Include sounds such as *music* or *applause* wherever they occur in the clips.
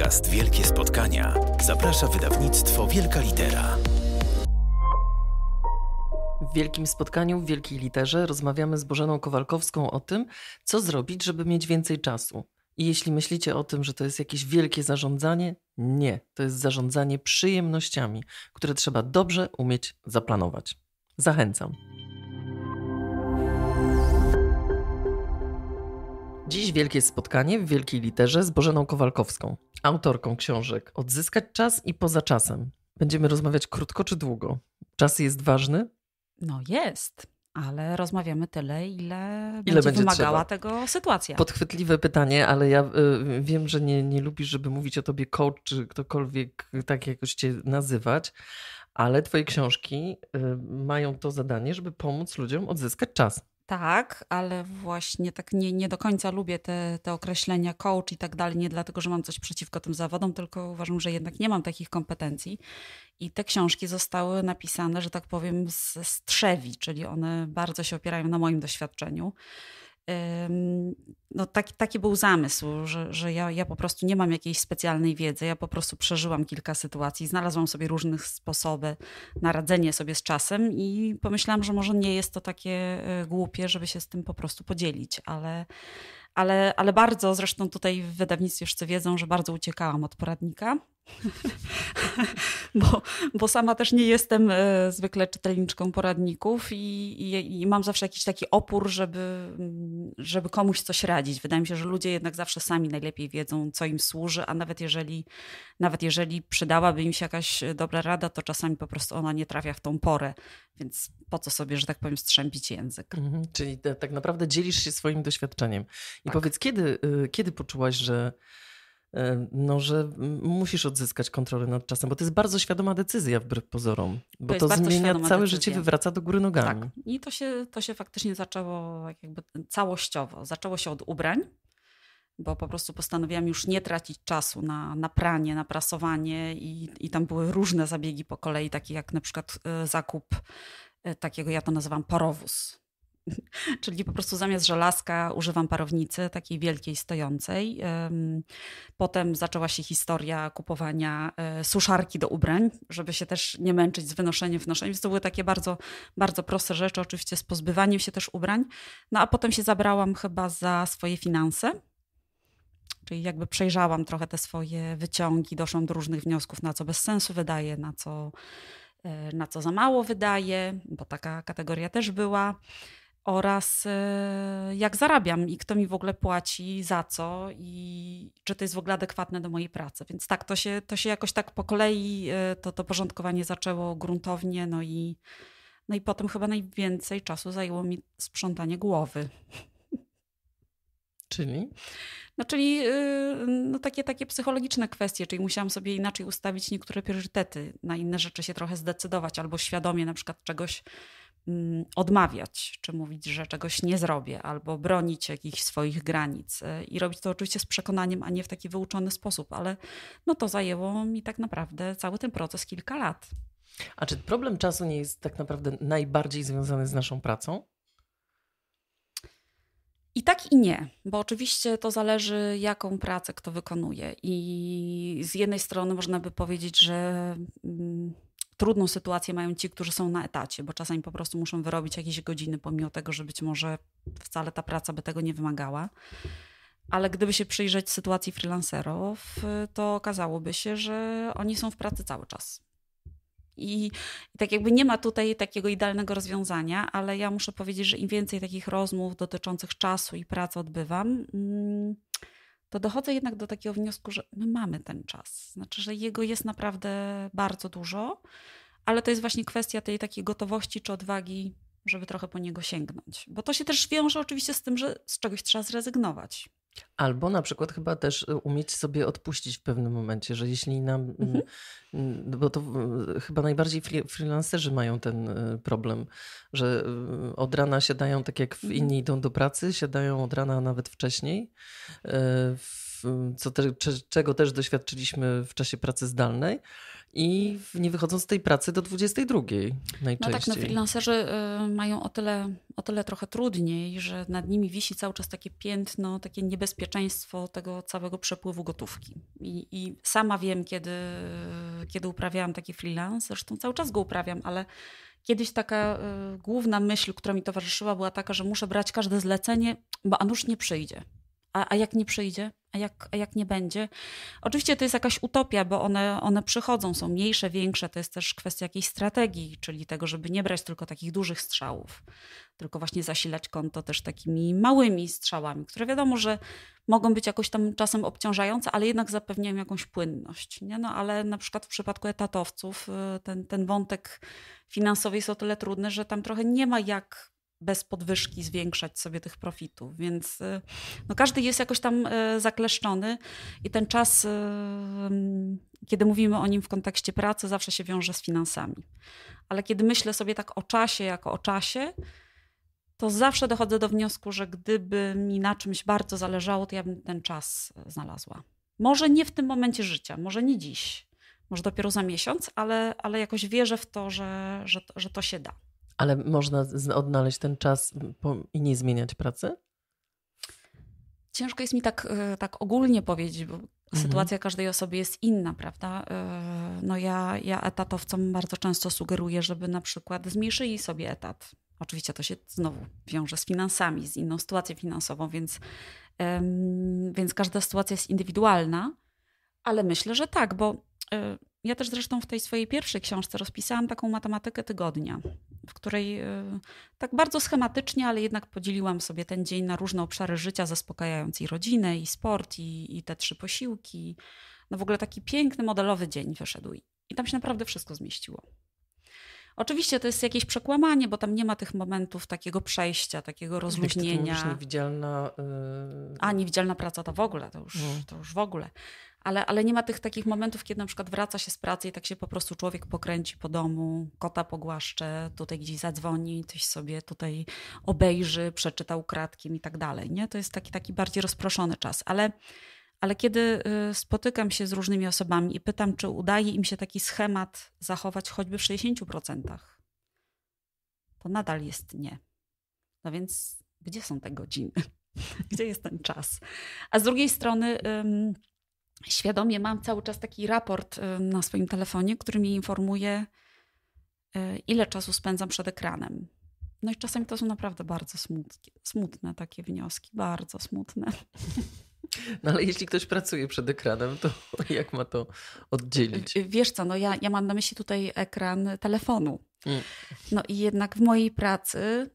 podcast Wielkie Spotkania zaprasza wydawnictwo Wielka Litera. W Wielkim Spotkaniu w Wielkiej Literze rozmawiamy z Bożeną Kowalkowską o tym, co zrobić, żeby mieć więcej czasu. I jeśli myślicie o tym, że to jest jakieś wielkie zarządzanie, nie. To jest zarządzanie przyjemnościami, które trzeba dobrze umieć zaplanować. Zachęcam. Dziś wielkie spotkanie w wielkiej literze z Bożeną Kowalkowską, autorką książek Odzyskać czas i poza czasem. Będziemy rozmawiać krótko czy długo? Czas jest ważny? No jest, ale rozmawiamy tyle, ile, ile będzie, będzie wymagała trzeba. tego sytuacja. Podchwytliwe pytanie, ale ja y, wiem, że nie, nie lubisz, żeby mówić o tobie coach czy ktokolwiek y, tak jakoś cię nazywać, ale twoje książki y, mają to zadanie, żeby pomóc ludziom odzyskać czas. Tak, ale właśnie tak nie, nie do końca lubię te, te określenia coach i tak dalej. Nie dlatego, że mam coś przeciwko tym zawodom, tylko uważam, że jednak nie mam takich kompetencji. I te książki zostały napisane, że tak powiem, z, strzewi, czyli one bardzo się opierają na moim doświadczeniu no taki, taki był zamysł, że, że ja, ja po prostu nie mam jakiejś specjalnej wiedzy, ja po prostu przeżyłam kilka sytuacji, znalazłam sobie różnych sposoby na radzenie sobie z czasem i pomyślałam, że może nie jest to takie e, głupie, żeby się z tym po prostu podzielić, ale, ale, ale bardzo, zresztą tutaj w wydawnictwie wszyscy wiedzą, że bardzo uciekałam od poradnika *laughs* bo, bo sama też nie jestem e, zwykle czytelniczką poradników i, i, i, mam zawsze jakiś taki opór, żeby, mm, żeby komuś coś radzić. Wydaje mi się, że ludzie jednak zawsze sami najlepiej wiedzą, co im służy, a nawet jeżeli, nawet jeżeli przydałaby im się jakaś e, dobra rada, to czasami po prostu ona nie trafia w tą porę, więc po co sobie, że tak powiem, strzępić język. Mhm, czyli tak naprawdę dzielisz się swoim doświadczeniem. I tak. powiedz, kiedy, e, kiedy poczułaś, że no, że musisz odzyskać kontrolę nad czasem, bo to jest bardzo świadoma decyzja wbrew pozorom, bo to, to zmienia całe decyzja. życie, wywraca do góry nogami. Tak. I to się, to się faktycznie zaczęło tak jakby całościowo. Zaczęło się od ubrań, bo po prostu postanowiłam już nie tracić czasu na, na pranie, na prasowanie i, i tam były różne zabiegi po kolei, takie jak na przykład e, zakup e, takiego, ja to nazywam porowóz, *laughs* Czyli po prostu zamiast żelazka używam parownicy, takiej wielkiej, stojącej. Potem zaczęła się historia kupowania e, suszarki do ubrań, żeby się też nie męczyć z wynoszeniem, wnoszeniem. Więc to były takie bardzo, bardzo proste rzeczy, oczywiście z pozbywaniem się też ubrań. No a potem się zabrałam chyba za swoje finanse czyli jakby przejrzałam trochę te swoje wyciągi, doszłam do różnych wniosków, na co bez sensu wydaje, na co, e, na co za mało wydaje, bo taka kategoria też była oraz y, jak zarabiam i kto mi w ogóle płaci, za co i czy to jest w ogóle adekwatne do mojej pracy. Więc tak, to się, to się jakoś tak po kolei y, to, to porządkowanie zaczęło gruntownie, no i, no i potem chyba najwięcej czasu zajęło mi sprzątanie głowy. Czyli? No, czyli y, no, takie, takie psychologiczne kwestie, czyli musiałam sobie inaczej ustawić niektóre priorytety, na inne rzeczy się trochę zdecydować albo świadomie na przykład czegoś Mm, odmawiać, czy mówić, że czegoś nie zrobię, albo bronić jakichś swoich granic. E, I robić to oczywiście z przekonaniem, a nie w taki wyuczony sposób, ale no to zajęło mi tak naprawdę cały ten proces kilka lat. A czy problem czasu nie jest tak naprawdę najbardziej związany z naszą pracą? I tak i nie, bo oczywiście to zależy, jaką pracę kto wykonuje. I z jednej strony można by powiedzieć, że mm, trudną sytuację mają ci, którzy są na etacie, bo czasami po prostu muszą wyrobić jakieś godziny, pomimo tego, że być może wcale ta praca by tego nie wymagała. Ale gdyby się przyjrzeć sytuacji freelancerów, to okazałoby się, że oni są w pracy cały czas. I, I, tak jakby nie ma tutaj takiego idealnego rozwiązania, ale ja muszę powiedzieć, że im więcej takich rozmów dotyczących czasu i pracy odbywam, mm, to dochodzę jednak do takiego wniosku, że my mamy ten czas. Znaczy, że jego jest naprawdę bardzo dużo, ale to jest właśnie kwestia tej takiej gotowości czy odwagi, żeby trochę po niego sięgnąć. Bo to się też wiąże oczywiście z tym, że z czegoś trzeba zrezygnować. Albo na przykład chyba też y, umieć sobie odpuścić w pewnym momencie, że jeśli nam. Mm, mhm. Mm, bo to y, chyba najbardziej freelancerzy mają ten y, problem, że od rana siadają tak jak mhm. inni idą do pracy, siadają od rana nawet wcześniej. W co te, czego też doświadczyliśmy w czasie pracy zdalnej i nie wychodząc z tej pracy do 22 najczęściej. No tak, no freelancerzy y, mają o tyle, o tyle trochę trudniej, że nad nimi wisi cały czas takie piętno, takie niebezpieczeństwo tego całego przepływu gotówki. I, i sama wiem, kiedy, kiedy uprawiałam taki freelance, zresztą cały czas go uprawiam, ale kiedyś taka y, główna myśl, która mi towarzyszyła, była taka, że muszę brać każde zlecenie, bo Anusz nie przyjdzie. A, a jak nie przyjdzie? A jak, a jak nie będzie? Oczywiście to jest jakaś utopia, bo one, one przychodzą, są mniejsze, większe. To jest też kwestia jakiejś strategii, czyli tego, żeby nie brać tylko takich dużych strzałów, tylko właśnie zasilać konto też takimi małymi strzałami, które wiadomo, że mogą być jakoś tam czasem obciążające, ale jednak zapewniają jakąś płynność. Nie? No ale na przykład w przypadku etatowców y, ten, ten wątek finansowy jest o tyle trudny, że tam trochę nie ma jak bez podwyżki zwiększać sobie tych profitów, więc y, no każdy jest jakoś tam y, zakleszczony i ten czas, y, kiedy mówimy o nim w kontekście pracy, zawsze się wiąże z finansami. Ale kiedy myślę sobie tak o czasie jako o czasie, to zawsze dochodzę do wniosku, że gdyby mi na czymś bardzo zależało, to ja bym ten czas znalazła. Może nie w tym momencie życia, może nie dziś, może dopiero za miesiąc, ale, ale jakoś wierzę w to, że, że, że to się da. Ale można odnaleźć ten czas i nie zmieniać pracy? Ciężko jest mi tak, e, tak ogólnie powiedzieć, bo mhm. Sytuacja każdej osoby jest inna, prawda? E, no ja, ja etatowcom bardzo często sugeruję, żeby na przykład zmniejszyli sobie etat. Oczywiście to się znowu wiąże z finansami, z inną sytuacją finansową, więc, więc każda sytuacja jest indywidualna, ale myślę, że tak, bo e, ja też zresztą w tej swojej pierwszej książce rozpisałam taką matematykę tygodnia, w której y, tak bardzo schematycznie, ale jednak podzieliłam sobie ten dzień na różne obszary życia, zaspokajając i rodzinę, i sport, i, i te trzy posiłki. No w ogóle taki piękny, modelowy dzień wyszedł i tam się naprawdę wszystko zmieściło. Oczywiście to jest jakieś przekłamanie, bo tam nie ma tych momentów takiego przejścia, takiego rozluźnienia. Tak, niewidzialna, yy... A, niewidzialna praca to w ogóle, to już, no. to już w ogóle ale, ale nie ma tych takich momentów, kiedy na przykład wraca się z pracy i tak się po prostu człowiek pokręci po domu, kota pogłaszcze, tutaj gdzieś zadzwoni, coś sobie tutaj obejrzy, przeczyta ukradkiem i tak dalej. Nie? To jest taki, taki bardziej rozproszony czas, ale ale kiedy y, spotykam się z różnymi osobami i pytam, czy udaje im się taki schemat zachować choćby w 60%, to nadal jest nie. No więc gdzie są te godziny? *laughs* Gdzie jest ten czas? A z drugiej strony, świadomie mam cały czas taki raport y, na swoim telefonie, który mnie informuje, y, ile czasu spędzam przed ekranem. No i czasami to są naprawdę bardzo smutne, smutne takie wnioski, bardzo smutne. No ale jeśli ktoś pracuje przed ekranem, to *laughs* jak ma to oddzielić? Y, wiesz co, no ja, ja mam na myśli tutaj ekran telefonu. Mm. No i jednak w mojej pracy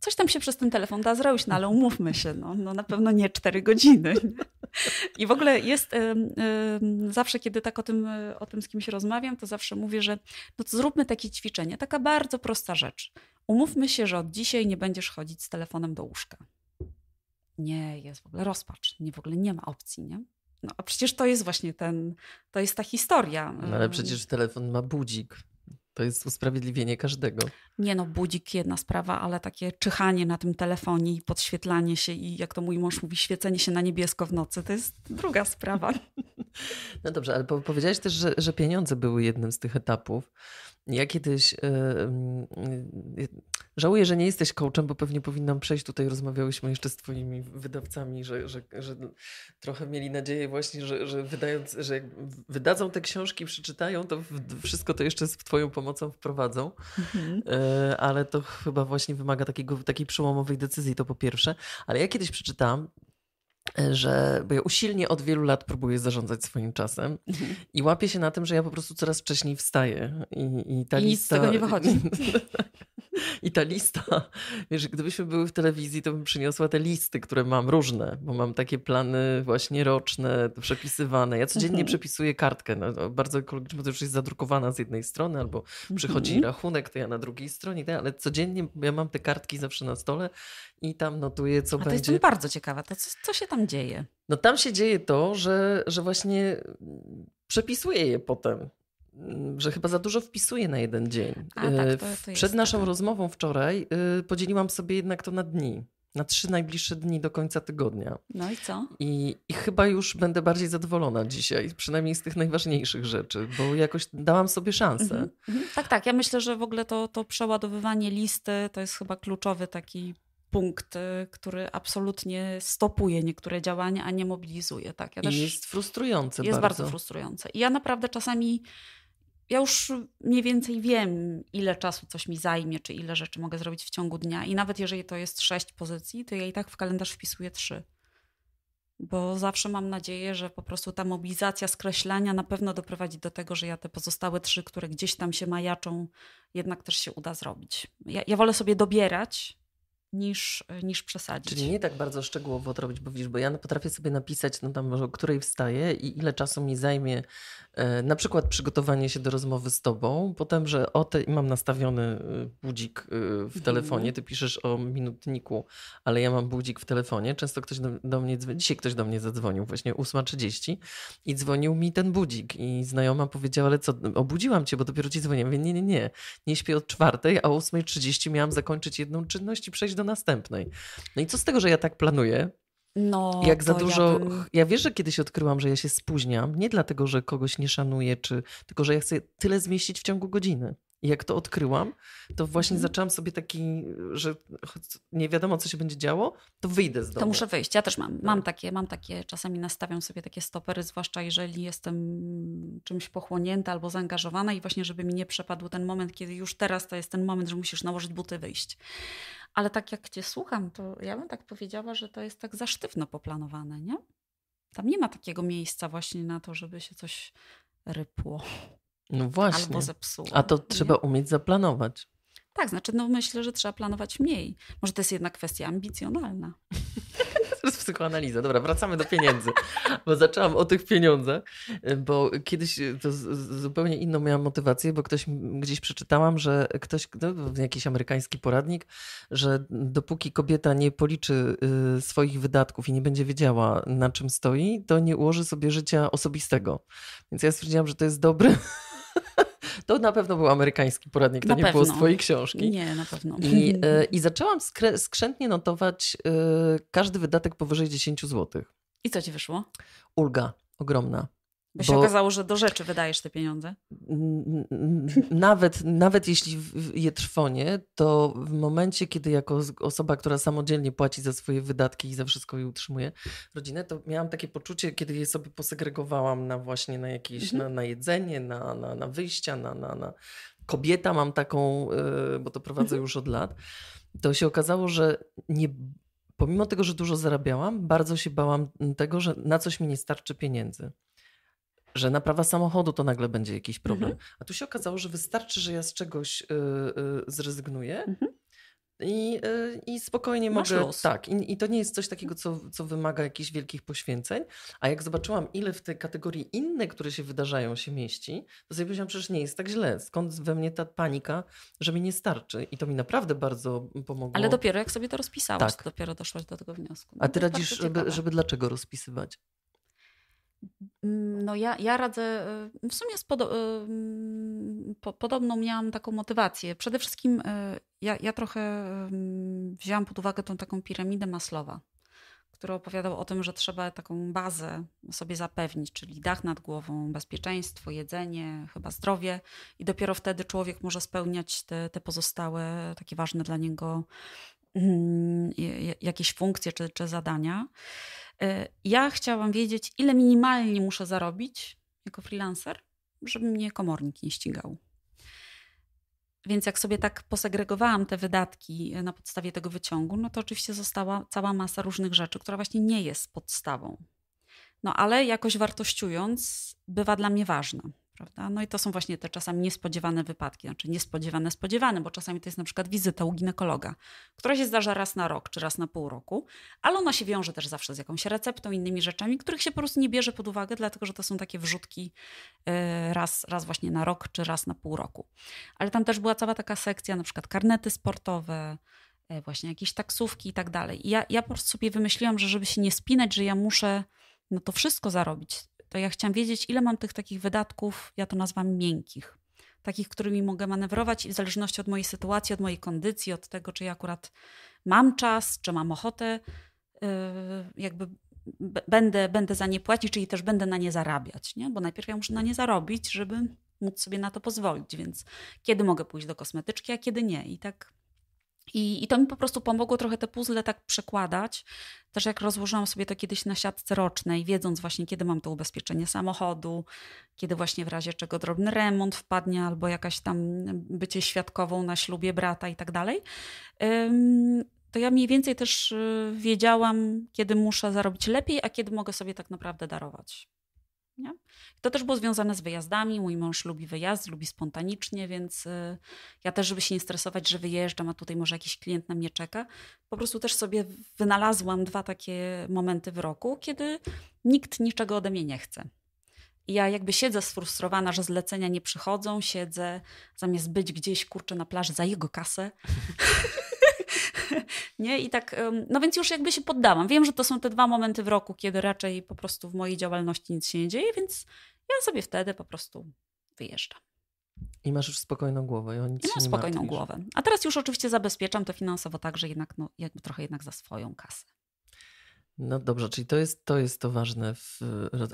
coś tam się przez ten telefon da zrobić, no ale umówmy się, no, no na pewno nie cztery godziny. Nie? I w ogóle jest zawsze, kiedy tak o tym, o tym z kimś rozmawiam, to zawsze mówię, że no zróbmy takie ćwiczenie, taka bardzo prosta rzecz. Umówmy się, że od dzisiaj nie będziesz chodzić z telefonem do łóżka. Nie, jest w ogóle rozpacz, nie, w ogóle nie ma opcji, nie? No a przecież to jest właśnie ten, to jest ta historia. No, ale przecież telefon ma budzik. To jest usprawiedliwienie każdego. Nie no, budzik jedna sprawa, ale takie czyhanie na tym telefonie i podświetlanie się i jak to mój mąż mówi, świecenie się na niebiesko w nocy, to jest druga sprawa. *laughs* No dobrze, ale powiedziałeś też, że, że pieniądze były jednym z tych etapów. Ja kiedyś yy, yy, żałuję, że nie jesteś coachem, bo pewnie powinnam przejść. Tutaj rozmawiałyśmy jeszcze z twoimi wydawcami, że, że, że trochę mieli nadzieję właśnie, że, że wydając, że jak wydadzą te książki, przeczytają, to wszystko to jeszcze z twoją pomocą wprowadzą. Mhm. Yy, ale to chyba właśnie wymaga takiego, takiej przełomowej decyzji, to po pierwsze. Ale ja kiedyś przeczytałam że bo ja usilnie od wielu lat próbuję zarządzać swoim czasem mhm. i łapię się na tym, że ja po prostu coraz wcześniej wstaję i, i ta I lista... nic z tego nie wychodzi. *laughs* *laughs* I ta lista, wiesz, gdybyśmy były w telewizji, to bym przyniosła te listy, które mam różne, bo mam takie plany właśnie roczne, przepisywane. Ja codziennie mhm. przepisuję kartkę, no, bardzo ekologicznie, bo to już jest zadrukowana z jednej strony, albo przychodzi mhm. rachunek, to ja na drugiej stronie, tak, ale codziennie ja mam te kartki zawsze na stole i tam notuję, co A to jest Jestem bardzo ciekawa, to co, co się tam dzieje? No tam się dzieje to, że, że właśnie mm, przepisuję je potem. Mm, że chyba za dużo wpisuję na jeden dzień. A, tak, y, to, to Przed naszą rozmową wczoraj y, podzieliłam sobie jednak to na dni. Na trzy najbliższe dni do końca tygodnia. No i co? I, I chyba już będę bardziej zadowolona dzisiaj, przynajmniej z tych najważniejszych rzeczy, bo jakoś dałam sobie szansę. Mhm, mhm. Tak, tak. Ja myślę, że w ogóle to, to przeładowywanie listy to jest chyba kluczowy taki punkt, y, który absolutnie stopuje niektóre działania, a nie mobilizuje. Tak, ja I też... jest frustrujące. Jest bardzo. bardzo frustrujące. I ja naprawdę czasami ja już mniej więcej wiem, ile czasu coś mi zajmie, czy ile rzeczy mogę zrobić w ciągu dnia. I nawet jeżeli to jest sześć pozycji, to ja i tak w kalendarz wpisuję trzy. Bo zawsze mam nadzieję, że po prostu ta mobilizacja skreślania na pewno doprowadzi do tego, że ja te pozostałe trzy, które gdzieś tam się majaczą, jednak też się uda zrobić. Ja, ja wolę sobie dobierać niż, e, niż przesadzić. Czyli nie tak bardzo szczegółowo to robić, bo widzisz, bo ja potrafię sobie napisać, no tam może o której wstaję i ile czasu mi zajmie e, na przykład przygotowanie się do rozmowy z tobą, potem, że o te, mam nastawiony e, budzik w mhm. telefonie, ty piszesz o minutniku, ale ja mam budzik w telefonie, często ktoś do, do mnie, dzisiaj ktoś do mnie zadzwonił, właśnie 8.30 i dzwonił mi ten budzik i znajoma powiedziała, ale co, obudziłam cię, bo dopiero ci dzwonię. Mówię, nie, nie, nie, nie śpię od czwartej, a o 8.30 miałam zakończyć jedną czynność i przejść do następnej. No i co z tego, że ja tak planuję? No, jak za dużo. Ja, bym... ja wiesz, że kiedyś odkryłam, że ja się spóźniam, nie dlatego, że kogoś nie szanuję, czy tylko że ja chcę tyle zmieścić w ciągu godziny. I jak to odkryłam, to właśnie mhm. zaczęłam sobie taki, że nie wiadomo, co się będzie działo, to wyjdę z domu. To muszę wyjść. Ja też mam. Tak. Mam takie, mam takie, czasami nastawiam sobie takie stopery, zwłaszcza jeżeli jestem czymś pochłonięta albo zaangażowana i właśnie, żeby mi nie przepadł ten moment, kiedy już teraz to jest ten moment, że musisz nałożyć buty, wyjść. Ale tak jak cię słucham, to ja bym tak powiedziała, że to jest tak za sztywno poplanowane, nie? Tam nie ma takiego miejsca właśnie na to, żeby się coś rypło. No właśnie. Albo zepsuło. A to nie? trzeba umieć zaplanować. Tak, znaczy no myślę, że trzeba planować mniej. Może to jest jednak kwestia ambicjonalna. *laughs* to jest psychoanaliza. Dobra, wracamy do pieniędzy, bo zaczęłam o tych pieniądzach, bo kiedyś e, to zupełnie inną miałam motywację, bo ktoś gdzieś przeczytałam, że ktoś, no, jakiś amerykański poradnik, że dopóki kobieta nie policzy y, swoich wydatków i nie będzie wiedziała na czym stoi, to nie ułoży sobie życia osobistego. Więc ja stwierdziłam, że to jest dobry *laughs* to na pewno był amerykański poradnik, to na nie pewno. było z twojej książki. Nie, na pewno. I, e, i zaczęłam skre- skrzętnie notować e, każdy wydatek powyżej 10 zł. I co ci wyszło? Ulga ogromna. By się okazało, że do rzeczy wydajesz te pieniądze. Nawet, nawet jeśli je trwonię, to w momencie, kiedy jako osoba, która samodzielnie płaci za swoje wydatki i za wszystko i utrzymuje rodzinę, to miałam takie poczucie, kiedy je sobie posegregowałam na właśnie na jakieś, mhm. na, na, jedzenie, na, na, na wyjścia, na, na, na kobieta mam taką, e, bo to prowadzę mhm. już od lat, to się okazało, że nie pomimo tego, że dużo zarabiałam, bardzo się bałam tego, że na coś mi nie starczy pieniędzy że naprawa samochodu to nagle będzie jakiś problem. Mhm. A tu się okazało, że wystarczy, że ja z czegoś yy, yy, zrezygnuję. Mhm. I, y, I spokojnie Masz mogę. Los. Tak, i, i, to nie jest coś takiego, co, co wymaga jakichś wielkich poświęceń. A jak zobaczyłam, ile w tej kategorii inne, które się wydarzają, się mieści, to sobie powiedziałam, przecież nie jest tak źle. Skąd we mnie ta panika, że mi nie starczy? I to mi naprawdę bardzo pomogło. Ale dopiero jak sobie to rozpisałaś, tak. dopiero doszłaś do tego wniosku. No A ty radzisz, żeby, żeby dlaczego rozpisywać? Mm, no ja, ja radzę, y, w sumie spodo, y, po, podobną miałam taką motywację. Przede wszystkim y, ja, ja trochę wzięłam pod uwagę tą taką piramidę Maslowa, który opowiadał o tym, że trzeba taką bazę sobie zapewnić, czyli dach nad głową, bezpieczeństwo, jedzenie, chyba zdrowie i dopiero wtedy człowiek może spełniać te, te pozostałe takie ważne dla niego mm, jakieś funkcje czy, czy zadania. Y, ja chciałam wiedzieć, ile minimalnie muszę zarobić jako freelancer, żeby mnie komornik nie ścigał. Więc jak sobie tak posegregowałam te wydatki y, na podstawie tego wyciągu, no to oczywiście została cała masa różnych rzeczy, która właśnie nie jest podstawą. No ale jakoś wartościując, bywa dla mnie ważna. Prawda? No i to są właśnie te czasami niespodziewane wypadki, znaczy niespodziewane, spodziewane, bo czasami to jest na przykład wizyta u ginekologa, która się zdarza raz na rok czy raz na pół roku, ale ona się wiąże też zawsze z jakąś receptą, innymi rzeczami, których się po prostu nie bierze pod uwagę, dlatego że to są takie wrzutki e, raz, raz właśnie na rok czy raz na pół roku. Ale tam też była cała taka sekcja, na przykład karnety sportowe, e, właśnie jakieś taksówki i tak dalej. I ja, ja po prostu sobie wymyśliłam, że żeby się nie spinać, że ja muszę no to wszystko zarobić to ja chciałam wiedzieć, ile mam tych takich wydatków, ja to nazwam miękkich, takich, którymi mogę manewrować i w zależności od mojej sytuacji, od mojej kondycji, od tego, czy ja akurat mam czas, czy mam ochotę, yy, jakby będę, będę za nie płacić, czyli też będę na nie zarabiać, nie? bo najpierw ja muszę na nie zarobić, żeby móc sobie na to pozwolić, więc kiedy mogę pójść do kosmetyczki, a kiedy nie. I tak i, I to mi po prostu pomogło trochę te puzzle tak przekładać. Też jak rozłożyłam sobie to kiedyś na siatce rocznej, wiedząc właśnie, kiedy mam to ubezpieczenie samochodu, kiedy właśnie w razie czego drobny remont wpadnie, albo jakaś tam bycie świadkową na ślubie brata i tak dalej. To ja mniej więcej też y, wiedziałam, kiedy muszę zarobić lepiej, a kiedy mogę sobie tak naprawdę darować. Nie? To też było związane z wyjazdami. Mój mąż lubi wyjazd, lubi spontanicznie, więc y, ja też, żeby się nie stresować, że wyjeżdżam, a tutaj może jakiś klient na mnie czeka, po prostu też sobie wynalazłam dwa takie momenty w roku, kiedy nikt niczego ode mnie nie chce. ja jakby siedzę sfrustrowana, że zlecenia nie przychodzą, siedzę zamiast być gdzieś, kurczę, na plaży za jego kasę. *laughs* *laughs* nie? I tak, no więc już jakby się poddałam. Wiem, że to są te dwa momenty w roku, kiedy raczej po prostu w mojej działalności nic się nie dzieje, więc ja sobie wtedy po prostu wyjeżdżam. I masz już spokojną głowę. I, nic I mam spokojną martwisz. głowę. A teraz już oczywiście zabezpieczam to finansowo tak, że jednak, no, jakby trochę jednak za swoją kasę. No dobrze, czyli to jest to, jest to ważne. W,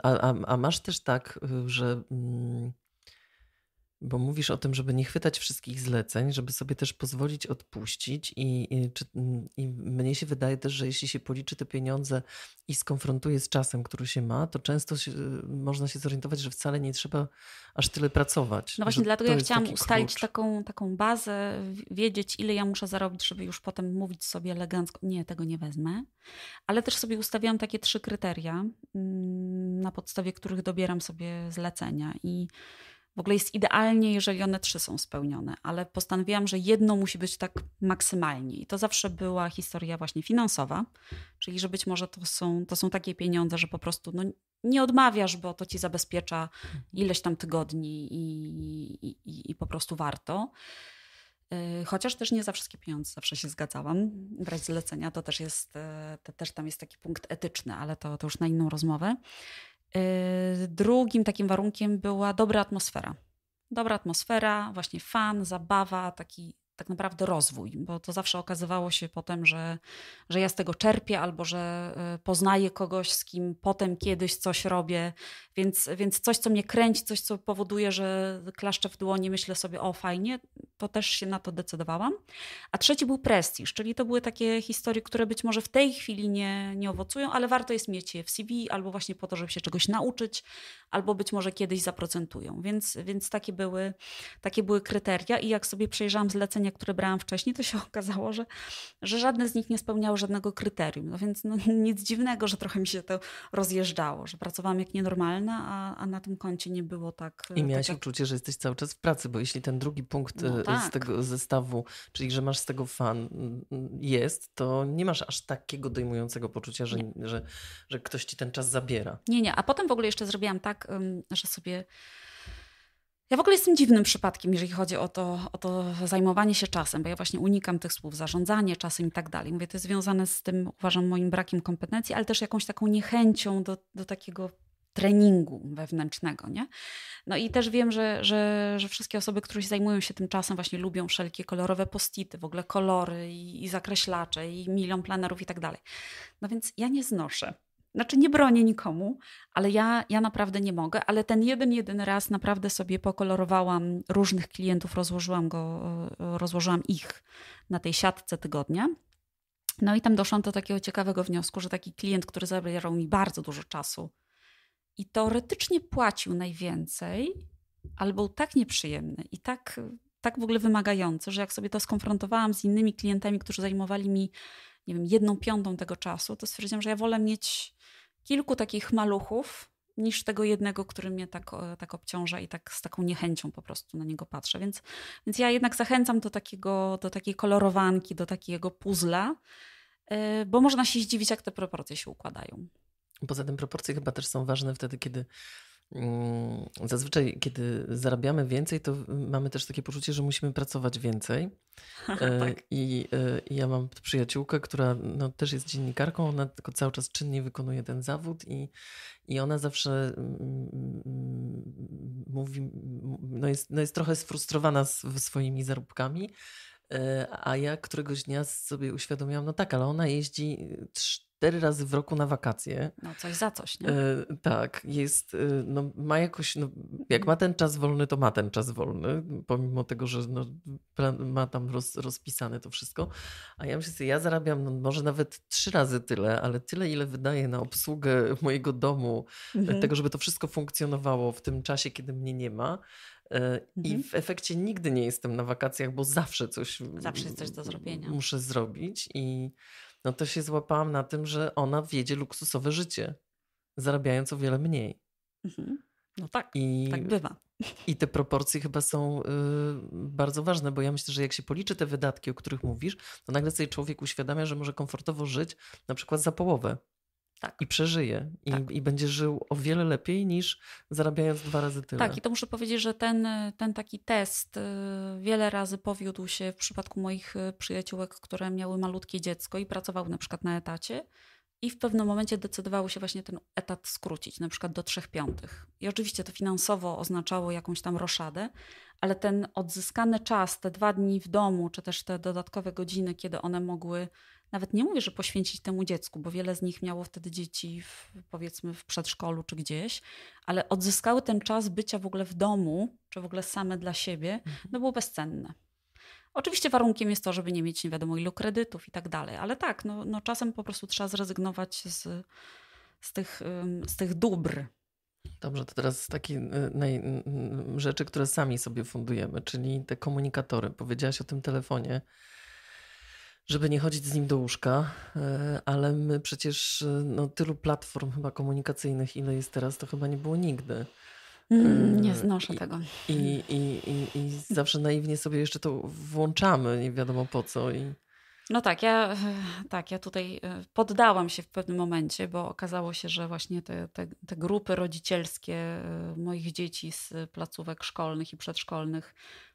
a, a, a masz też tak, że... Mm, bo mówisz o tym, żeby nie chwytać wszystkich zleceń, żeby sobie też pozwolić odpuścić, i, i, czy, i mnie się wydaje też, że jeśli się policzy te pieniądze i skonfrontuje z czasem, który się ma, to często się, można się zorientować, że wcale nie trzeba aż tyle pracować. No właśnie, dlatego ja chciałam ustalić taką, taką bazę, wiedzieć, ile ja muszę zarobić, żeby już potem mówić sobie elegancko, nie, tego nie wezmę. Ale też sobie ustawiałam takie trzy kryteria, mm, na podstawie których dobieram sobie zlecenia. I w ogóle jest idealnie, jeżeli one trzy są spełnione, ale postanowiłam, że jedno musi być tak maksymalnie. I to zawsze była historia właśnie finansowa, czyli że być może to są, to są takie pieniądze, że po prostu no, nie odmawiasz, bo to ci zabezpiecza mhm. ileś tam tygodni i, i, i po prostu warto. Y, chociaż też nie za wszystkie pieniądze zawsze się zgadzałam. Brać zlecenia to też jest, y, to też tam jest taki punkt etyczny, ale to, to już na inną rozmowę. Y, drugim takim warunkiem była dobra atmosfera. Dobra atmosfera, właśnie fan, zabawa, taki tak naprawdę rozwój, bo to zawsze okazywało się potem, że, że ja z tego czerpię albo że e, poznaję kogoś, z kim potem kiedyś coś robię, więc, więc coś, co mnie kręci, coś, co powoduje, że klaszczę w dłoni, myślę sobie, o fajnie, to też się na to decydowałam. A trzeci był prestiż, czyli to były takie historie, które być może w tej chwili nie, nie owocują, ale warto jest mieć je w CV albo właśnie po to, żeby się czegoś nauczyć, albo być może kiedyś zaprocentują, więc, więc takie, były, takie były kryteria i jak sobie przejrzałam zlecenie, leczenia, które brałam wcześniej, to się *laughs* okazało, że, że żadne z nich nie spełniało żadnego kryterium. No więc no, *laughs* nic dziwnego, że trochę mi się to rozjeżdżało, że pracowałam jak nienormalna, a, a na tym koncie nie było tak. I e, miałaś tak uczucie, że jesteś cały czas w pracy, bo jeśli ten drugi punkt no e, tak. z tego zestawu, czyli że masz z tego fan, mm, jest, to nie masz aż takiego dojmującego poczucia, że, że, że ktoś ci ten czas zabiera. Nie, nie. A potem w ogóle jeszcze zrobiłam tak, że sobie ja w ogóle jestem dziwnym przypadkiem, jeżeli chodzi o to, o to zajmowanie się czasem, bo ja właśnie unikam tych słów zarządzanie czasem i tak dalej. Mówię, to jest związane z tym, uważam, moim brakiem kompetencji, ale też jakąś taką niechęcią do, do takiego treningu wewnętrznego, nie? No i też wiem, że, że, że wszystkie osoby, które się zajmują się tym czasem, właśnie lubią wszelkie kolorowe postity, w ogóle kolory i, i zakreślacze i milion planerów i tak dalej. No więc ja nie znoszę znaczy nie bronię nikomu, ale ja, ja naprawdę nie mogę, ale ten jeden, jeden raz naprawdę sobie pokolorowałam różnych klientów, rozłożyłam, go, e, rozłożyłam ich na tej siatce tygodnia. No i tam doszłam do takiego ciekawego wniosku, że taki klient, który zabierał mi bardzo dużo czasu i teoretycznie płacił najwięcej, ale był tak nieprzyjemny i tak, tak w ogóle wymagający, że jak sobie to skonfrontowałam z innymi klientami, którzy zajmowali mi, nie wiem, jedną piątą tego czasu, to stwierdziłam, że ja wolę mieć kilku takich maluchów niż tego jednego, który mnie tak, e, tak obciąża i tak z taką niechęcią po prostu na niego patrzę. Więc, więc ja jednak zachęcam do, takiego, do takiej kolorowanki, do takiego puzla, e, bo można się zdziwić, jak te proporcje się układają. Poza tym proporcje chyba też są ważne wtedy, kiedy Mm, zazwyczaj, kiedy zarabiamy więcej, to mamy też takie poczucie, że musimy pracować więcej. *laughs* tak. E, I, e, I, ja mam przyjaciółkę, która no, też jest dziennikarką, ona tylko cały czas czynnie wykonuje ten zawód i, i ona zawsze mm, mm, mówi, no jest, no jest trochę sfrustrowana swoimi zarobkami. E, a ja któregoś dnia sobie uświadomiłam, no tak, ale ona jeździ cztery razy w roku na wakacje. No coś za coś, nie? E, tak, jest, e, no ma jakoś, no, jak ma ten czas wolny, to ma ten czas wolny, pomimo tego, że no, ma tam roz, rozpisane to wszystko. A ja myślę, ja zarabiam no, może nawet trzy razy tyle, ale tyle, ile wydaję na obsługę mojego domu, mhm. tego, żeby to wszystko funkcjonowało w tym czasie, kiedy mnie nie ma. E, I mhm. w efekcie nigdy nie jestem na wakacjach, bo zawsze coś. Zawsze coś do zrobienia. Muszę zrobić i no to się złapałam na tym, że ona wiedzie luksusowe życie, zarabiając o wiele mniej. Mhm. No tak, I, tak bywa. I te proporcje chyba są y, bardzo ważne, bo ja myślę, że jak się policzy te wydatki, o których mówisz, to nagle sobie człowiek uświadamia, że może komfortowo żyć na przykład za połowę. Tak. I przeżyje i, tak. i będzie żył o wiele lepiej niż zarabiając dwa razy tyle. Tak, i to muszę powiedzieć, że ten, ten taki test y, wiele razy powiódł się w przypadku moich y, przyjaciółek, które miały malutkie dziecko i pracowały na przykład na etacie. I w pewnym momencie decydowały się właśnie ten etat skrócić, na przykład do trzech piątych. I oczywiście to finansowo oznaczało jakąś tam roszadę, ale ten odzyskany czas, te dwa dni w domu, czy też te dodatkowe godziny, kiedy one mogły nawet nie mówię, że poświęcić temu dziecku, bo wiele z nich miało wtedy dzieci, w, powiedzmy, w przedszkolu czy gdzieś, ale odzyskały ten czas bycia w ogóle w domu, czy w ogóle same dla siebie, mhm. no było bezcenne. Oczywiście warunkiem jest to, żeby nie mieć nie wiadomo ilu kredytów i tak dalej, ale tak, no, no czasem po prostu trzeba zrezygnować z, z, tych, z tych dóbr. Dobrze, to teraz takie y, naj, rzeczy, które sami sobie fundujemy, czyli te komunikatory. Powiedziałaś o tym telefonie żeby nie chodzić z nim do łóżka, e, ale my przecież e, no, tylu platform chyba komunikacyjnych, ile jest teraz, to chyba nie było nigdy. Mm, e, nie znoszę I, tego. I, i, i, I zawsze naiwnie sobie jeszcze to włączamy, nie wiadomo po co. I... No tak, ja, tak, ja tutaj poddałam się w pewnym momencie, bo okazało się, że właśnie te, te, te grupy rodzicielskie moich dzieci z placówek szkolnych i przedszkolnych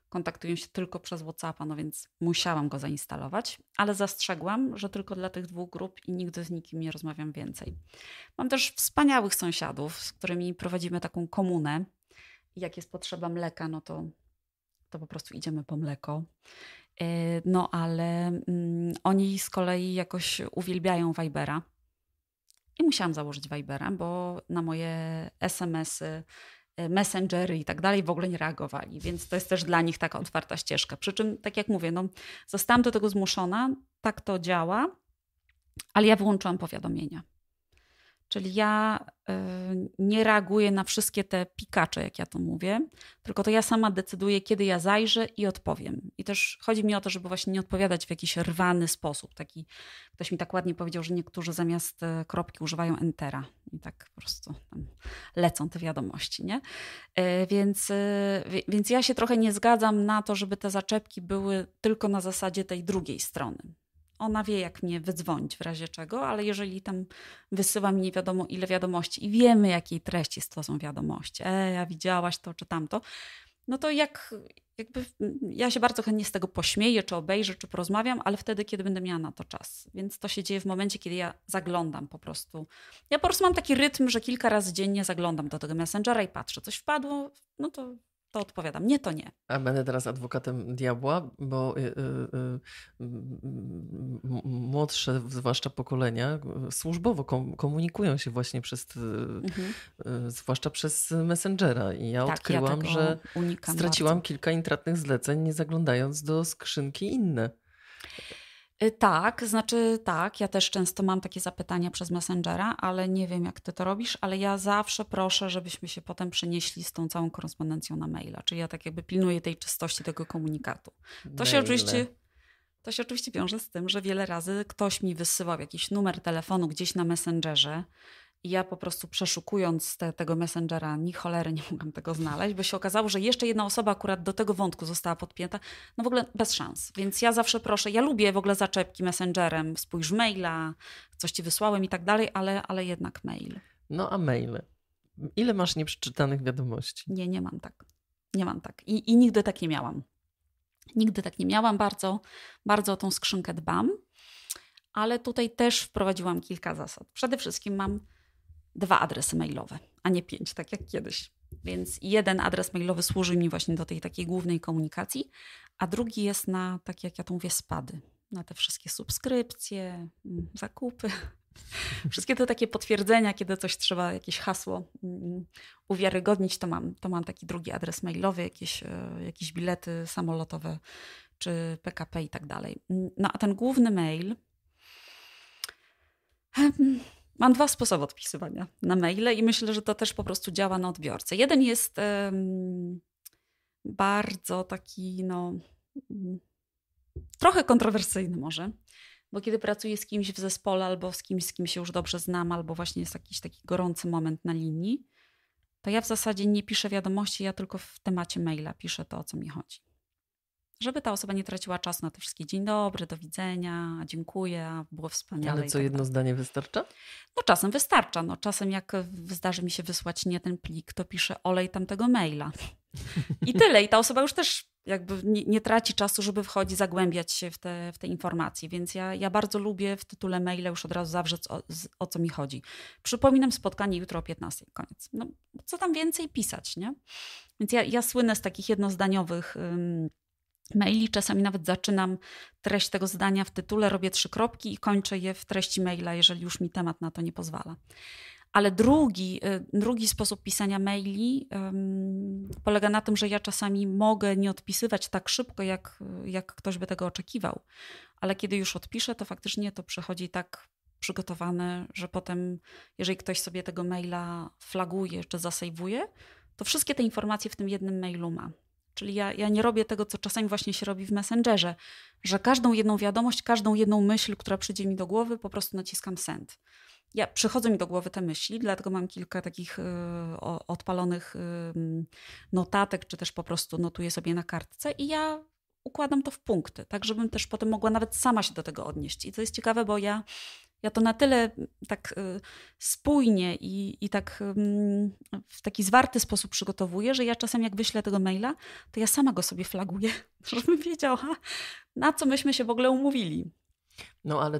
kontaktują się tylko przez WhatsAppa, no więc musiałam go zainstalować, ale zastrzegłam, że tylko dla tych dwóch grup i nigdy z nikim nie rozmawiam więcej. Mam też wspaniałych sąsiadów, z którymi prowadzimy taką komunę. Jak jest potrzeba mleka, no to, to po prostu idziemy po mleko. Y, no ale mm, oni z kolei jakoś uwielbiają Vibera. I musiałam założyć Vibera, bo na moje SMS-y E, messengery i tak dalej w ogóle nie reagowali, więc to jest też dla nich taka otwarta ścieżka. Przy czym, tak jak mówię, no, zostałam do tego zmuszona, tak to działa, ale ja wyłączyłam powiadomienia. Czyli ja y, nie reaguję na wszystkie te pikacze, jak ja to mówię, tylko to ja sama decyduję, kiedy ja zajrzę i odpowiem. I też chodzi mi o to, żeby właśnie nie odpowiadać w jakiś rwany sposób. Taki, ktoś mi tak ładnie powiedział, że niektórzy zamiast y, kropki używają entera i tak po prostu lecą te wiadomości, nie? Y, więc, więc ja się trochę nie zgadzam na to, żeby te zaczepki były tylko na zasadzie tej drugiej strony ona wie, jak mnie wydzwonić w razie czego, ale jeżeli tam wysyła mi nie wiadomo ile wiadomości i wiemy, jakiej treści to są wiadomości, e, ja widziałaś to czy tamto, no to jak, jakby ja się bardzo chętnie z tego pośmieję, czy obejrzę, czy porozmawiam, ale wtedy, kiedy będę miała na to czas. Więc to się dzieje w momencie, kiedy ja zaglądam po prostu. Ja po prostu mam taki rytm, że kilka razy dziennie zaglądam do tego Messengera i patrzę, coś wpadło, no to to odpowiadam. Nie, to nie. A będę teraz adwokatem diabła, bo yy, młodsze, zwłaszcza pokolenia, e, służbowo kom komunikują się właśnie przez, e, mhm. E, zwłaszcza przez Messengera. I ja tak, odkryłam, ja że straciłam bardzo. kilka intratnych zleceń, nie zaglądając do skrzynki inne. Tak, znaczy tak, ja też często mam takie zapytania przez Messengera, ale nie wiem jak ty to robisz, ale ja zawsze proszę, żebyśmy się potem przenieśli z tą całą korespondencją na maila, czyli ja tak jakby pilnuję tej czystości tego komunikatu. To Maile. się oczywiście to się oczywiście wiąże z tym, że wiele razy ktoś mi wysyłał jakiś numer telefonu gdzieś na Messengerze i ja po prostu przeszukując te, tego Messengera, ni cholery nie *laughs* mogłam tego znaleźć, bo się okazało, że jeszcze jedna osoba akurat do tego wątku została podpięta. No w ogóle bez szans. Więc ja zawsze proszę, ja lubię w ogóle zaczepki Messengerem, spójrz maila, coś ci wysłałem i tak dalej, ale, ale jednak mail. No a maile? Ile masz nieprzeczytanych wiadomości? Nie, nie mam tak. Nie mam tak. I, i nigdy tak nie miałam. Nigdy tak nie miałam, bardzo, bardzo o tą skrzynkę dbam, ale tutaj też wprowadziłam kilka zasad. Przede wszystkim mam dwa adresy mailowe, a nie pięć, tak jak kiedyś. Więc jeden adres mailowy służy mi właśnie do tej takiej głównej komunikacji, a drugi jest na, tak jak ja to mówię, spady. Na te wszystkie subskrypcje, mm, zakupy, Wszystkie te takie potwierdzenia, kiedy coś trzeba, jakieś hasło mm, uwiarygodnić, to mam. To mam taki drugi adres mailowy, jakieś, e, jakieś bilety samolotowe czy PKP i tak dalej. Mm, no a ten główny mail. Hmm, mam dwa sposoby odpisywania na maile i myślę, że to też po prostu działa na odbiorcę. Jeden jest um, bardzo taki, no, mm, trochę kontrowersyjny może. Bo kiedy pracuję z kimś w zespole albo z kimś, z kim się już dobrze znam, albo właśnie jest jakiś taki gorący moment na linii, to ja w zasadzie nie piszę wiadomości, ja tylko w temacie maila piszę to, o co mi chodzi. Żeby ta osoba nie traciła czasu na te wszystkie dzień dobry, do widzenia, dziękuję, było wspaniale. Ale co tak jedno zdanie wystarcza? No czasem wystarcza. No, czasem jak zdarzy mi się wysłać nie ten plik, to piszę olej tamtego maila. I tyle. I ta osoba już też jakby nie, nie, traci czasu, żeby wchodzić, zagłębiać się w te, w te informacje. Więc ja, ja bardzo lubię w tytule maila już od razu zawrzeć o, o co mi chodzi. Przypominam spotkanie jutro o 15. Koniec. No, co tam więcej pisać, nie? Więc ja, ja słynę z takich jednozdaniowych ym, maili. Czasami nawet zaczynam treść tego zdania w tytule, robię trzy kropki i kończę je w treści maila, jeżeli już mi temat na to nie pozwala. Ale drugi, y, drugi sposób pisania maili um, polega na tym, że ja czasami mogę nie odpisywać tak szybko, jak, jak ktoś by tego oczekiwał. Ale kiedy już odpiszę, to faktycznie to przychodzi tak przygotowane, że potem, jeżeli ktoś sobie tego maila flaguje czy zasejwuje, to wszystkie te informacje w tym jednym mailu ma. Czyli ja, ja nie robię tego, co czasami właśnie się robi w Messengerze, że każdą jedną wiadomość, każdą jedną myśl, która przyjdzie mi do głowy, po prostu naciskam send ja, przychodzą mi do głowy te myśli, dlatego mam kilka takich y, odpalonych y, notatek, czy też po prostu notuję sobie na kartce i ja układam to w punkty, tak żebym też potem mogła nawet sama się do tego odnieść. I to jest ciekawe, bo ja, ja to na tyle tak y, spójnie i, i tak w taki zwarty sposób przygotowuję, że ja czasem jak wyślę tego maila, to ja sama go sobie flaguję, *laughs* żebym wiedziała, na co myśmy się w ogóle umówili. No ale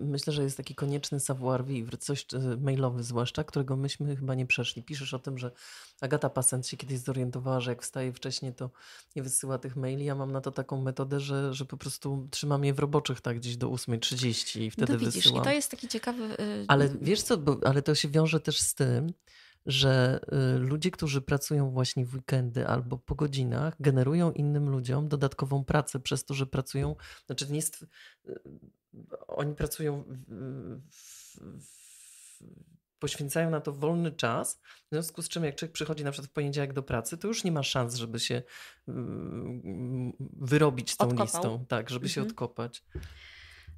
myślę, że jest taki konieczny savoir vivre, coś e, mailowy zwłaszcza, którego myśmy chyba nie przeszli. Piszesz o tym, że Agata Pasent się kiedyś zorientowała, że jak wstaje wcześniej, to nie wysyła tych maili. Ja mam na to taką metodę, że, że po prostu trzymam je w roboczych tak gdzieś do 8.30 i wtedy no widzisz, wysyłam. I to jest taki ciekawy... Y, ale wiesz co, bo, ale to się wiąże też z tym, że y, ludzie, którzy pracują właśnie w weekendy albo po godzinach, generują innym ludziom dodatkową pracę przez to, że pracują, znaczy nie, y, oni pracują, poświęcają na to wolny czas, w związku z czym jak człowiek przychodzi na przykład w poniedziałek do pracy, to już nie ma szans, żeby się mm, wyrobić tą Odkopał. listą, tak, żeby mhm. się odkopać.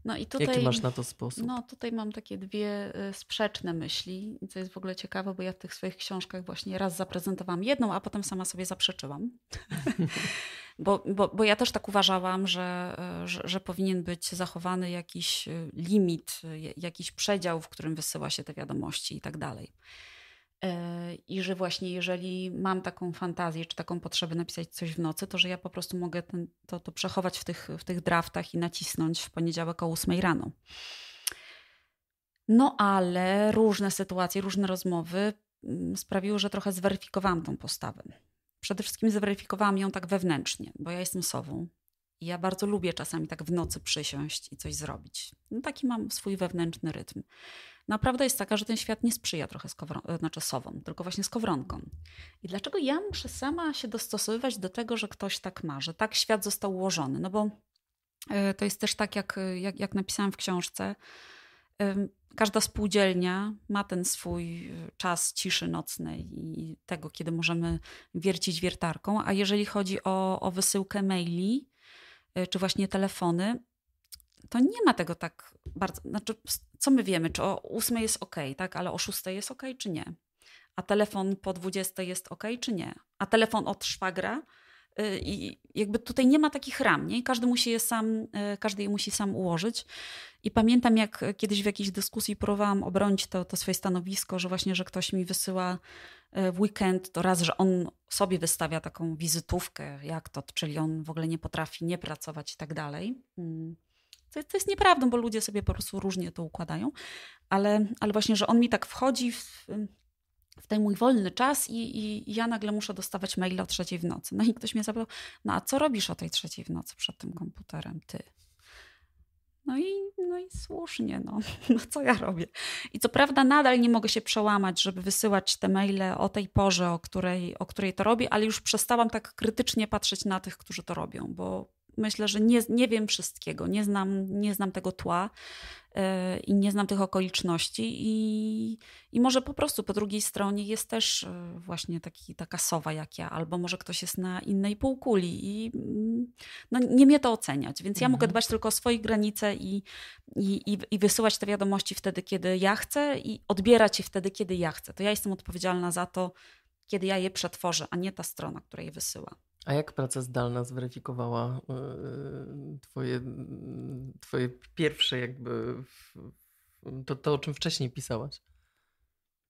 No i tutaj, Jaki masz na to sposób? No tutaj mam takie dwie y, sprzeczne myśli, co jest w ogóle ciekawe, bo ja w tych swoich książkach właśnie raz zaprezentowałam jedną, a potem sama sobie zaprzeczyłam. *laughs* *laughs* bo, bo, bo ja też tak uważałam, że, y, że, że, powinien być zachowany jakiś y, limit, jakiś przedział, w którym wysyła się te wiadomości i tak dalej. E, I że właśnie jeżeli mam taką fantazję czy taką potrzebę napisać coś w nocy, to że ja po prostu mogę ten, to, to przechować w tych, w tych draftach i nacisnąć w poniedziałek o 8 rano. No ale różne sytuacje, różne rozmowy mm, sprawiły, że trochę zweryfikowałam tą postawę. Przede wszystkim zweryfikowałam ją tak wewnętrznie, bo ja jestem sobą. I ja bardzo lubię czasami tak w nocy przysiąść i coś zrobić. No taki mam swój wewnętrzny rytm. No, prawda jest taka, że ten świat nie sprzyja trochę skowron- e, znaczy tylko właśnie skowronkom. I dlaczego ja muszę sama się dostosowywać do tego, że ktoś tak ma, że tak świat został ułożony? No bo e, to jest też tak, jak, e, jak, jak napisałam w książce. Każda spółdzielnia ma ten swój czas ciszy nocnej i tego, kiedy możemy wiercić wiertarką. A jeżeli chodzi o, o wysyłkę maili czy właśnie telefony, to nie ma tego tak bardzo, znaczy, co my wiemy, czy o 8 jest ok, tak, ale o 6 jest ok, czy nie? A telefon po 20 jest ok, czy nie? A telefon od szwagra y, i jakby tutaj nie ma takich ram, nie? Każdy musi je sam, y, każdy je musi sam ułożyć. I pamiętam, jak kiedyś w jakiejś dyskusji próbowałam obronić to, to swoje stanowisko, że właśnie, że ktoś mi wysyła y, w weekend, to raz, że on sobie wystawia taką wizytówkę, jak to, czyli on w ogóle nie potrafi nie pracować i tak dalej. Mm. To, to jest nieprawdą, bo ludzie sobie po prostu różnie to układają, ale, ale właśnie, że on mi tak wchodzi w, w ten mój wolny czas i, i, ja nagle muszę dostawać maila o trzeciej w nocy. No i ktoś mnie zapytał, no a co robisz o tej trzeciej w nocy przed tym komputerem, ty? No i, no i słusznie, no. *laughs* no co ja robię? I co prawda nadal nie mogę się przełamać, żeby wysyłać te maile o tej porze, o której, o której to robię, ale już przestałam tak krytycznie patrzeć na tych, którzy to robią, bo myślę, że nie, nie wiem wszystkiego, nie znam, nie znam tego tła yy, i nie znam tych okoliczności i, i może po prostu po drugiej stronie jest też yy, właśnie taki, taka sowa jak ja, albo może ktoś jest na innej półkuli i no, nie mnie to oceniać, więc ja mogę mhm. dbać tylko o swoje granice i, i, i, i wysyłać te wiadomości wtedy, kiedy ja chcę i odbierać je wtedy, kiedy ja chcę. To ja jestem odpowiedzialna za to, kiedy ja je przetworzę, a nie ta strona, która je wysyła. A jak praca zdalna zweryfikowała y, twoje, twoje pierwsze jakby to, to, o czym wcześniej pisałaś?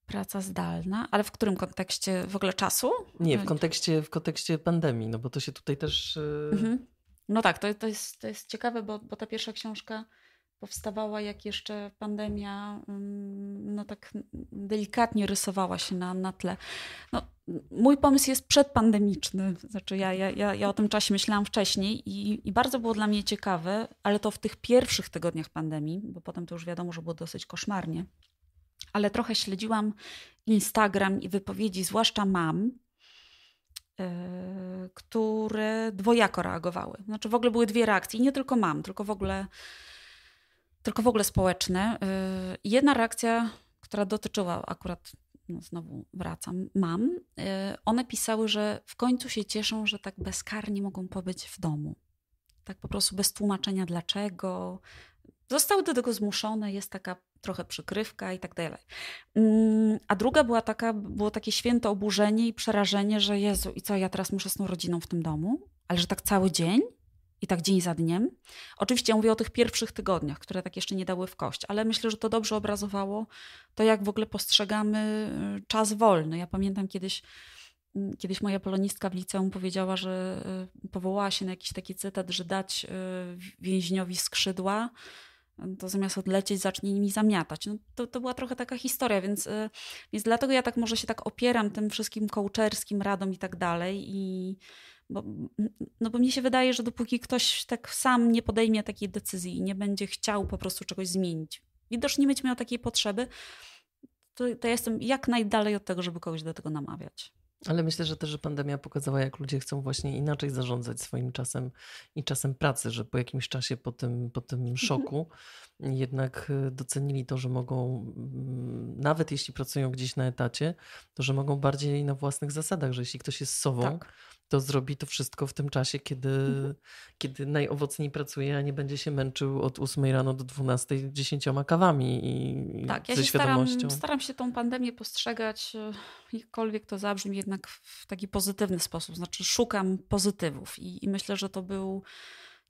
Praca zdalna, ale w którym kontekście w ogóle czasu? Nie, w no, kontekście, w kontekście pandemii, no bo to się tutaj też. Y, mhm. No tak, to, to, jest, to jest ciekawe, bo, bo ta pierwsza książka powstawała, jak jeszcze pandemia mm, no tak delikatnie rysowała się na na tle. No, mój pomysł jest przedpandemiczny. Znaczy, ja, ja, ja o tym czasie myślałam wcześniej i, i, bardzo było dla mnie ciekawe, ale to w tych pierwszych tygodniach pandemii, bo potem to już wiadomo, że było dosyć koszmarnie. Ale trochę śledziłam Instagram i wypowiedzi, zwłaszcza mam, e, które dwojako reagowały. Znaczy, w ogóle były dwie reakcje, I nie tylko mam, tylko w ogóle, tylko w ogóle społeczne. E, jedna reakcja która dotyczyła akurat no znowu wracam, mam, y, one pisały, że w końcu się cieszą, że tak bezkarnie mogą pobyć w domu. Tak po prostu bez tłumaczenia dlaczego. Zostały do tego zmuszone, jest taka trochę przykrywka i tak dalej. Mm, a druga była taka, było takie święte oburzenie i przerażenie, że Jezu, i co ja teraz muszę z tą rodziną w tym domu? Ale że tak cały dzień? i tak dzień za dniem. Oczywiście mówię o tych pierwszych tygodniach, które tak jeszcze nie dały w kość, ale myślę, że to dobrze obrazowało to, jak w ogóle postrzegamy y, czas wolny. Ja pamiętam kiedyś, mm, kiedyś moja polonistka w liceum powiedziała, że y, powołała się na jakiś taki cytat, że dać y, więźniowi skrzydła, to zamiast odlecieć, zacznie nimi zamiatać. No, to, to była trochę taka historia, więc, więc dlatego ja tak może się tak opieram tym wszystkim kołczerskim radom i tak dalej i bo, no bo mnie się wydaje, że dopóki ktoś tak sam nie podejmie takiej decyzji i nie będzie chciał po prostu czegoś zmienić, widocznie mieć miał takiej potrzeby, to, to ja jestem jak najdalej od tego, żeby kogoś do tego namawiać. Ale myślę, że też że pandemia pokazała, jak ludzie chcą właśnie inaczej zarządzać swoim czasem i czasem pracy, że po jakimś czasie po tym, po tym mhm. szoku jednak y, docenili to, że mogą, mm, nawet jeśli pracują gdzieś na etacie, to że mogą bardziej na własnych zasadach, że jeśli ktoś jest sobą, tak to zrobi to wszystko w tym czasie, kiedy, mhm. kiedy najowocniej pracuje, a nie będzie się męczył od 8 rano do 12 dziesięcioma kawami i tak, ze ja się świadomością. Staram, staram się tą pandemię postrzegać, e, jakkolwiek to zabrzmi, jednak w taki pozytywny sposób. Znaczy szukam pozytywów i, i myślę, że to był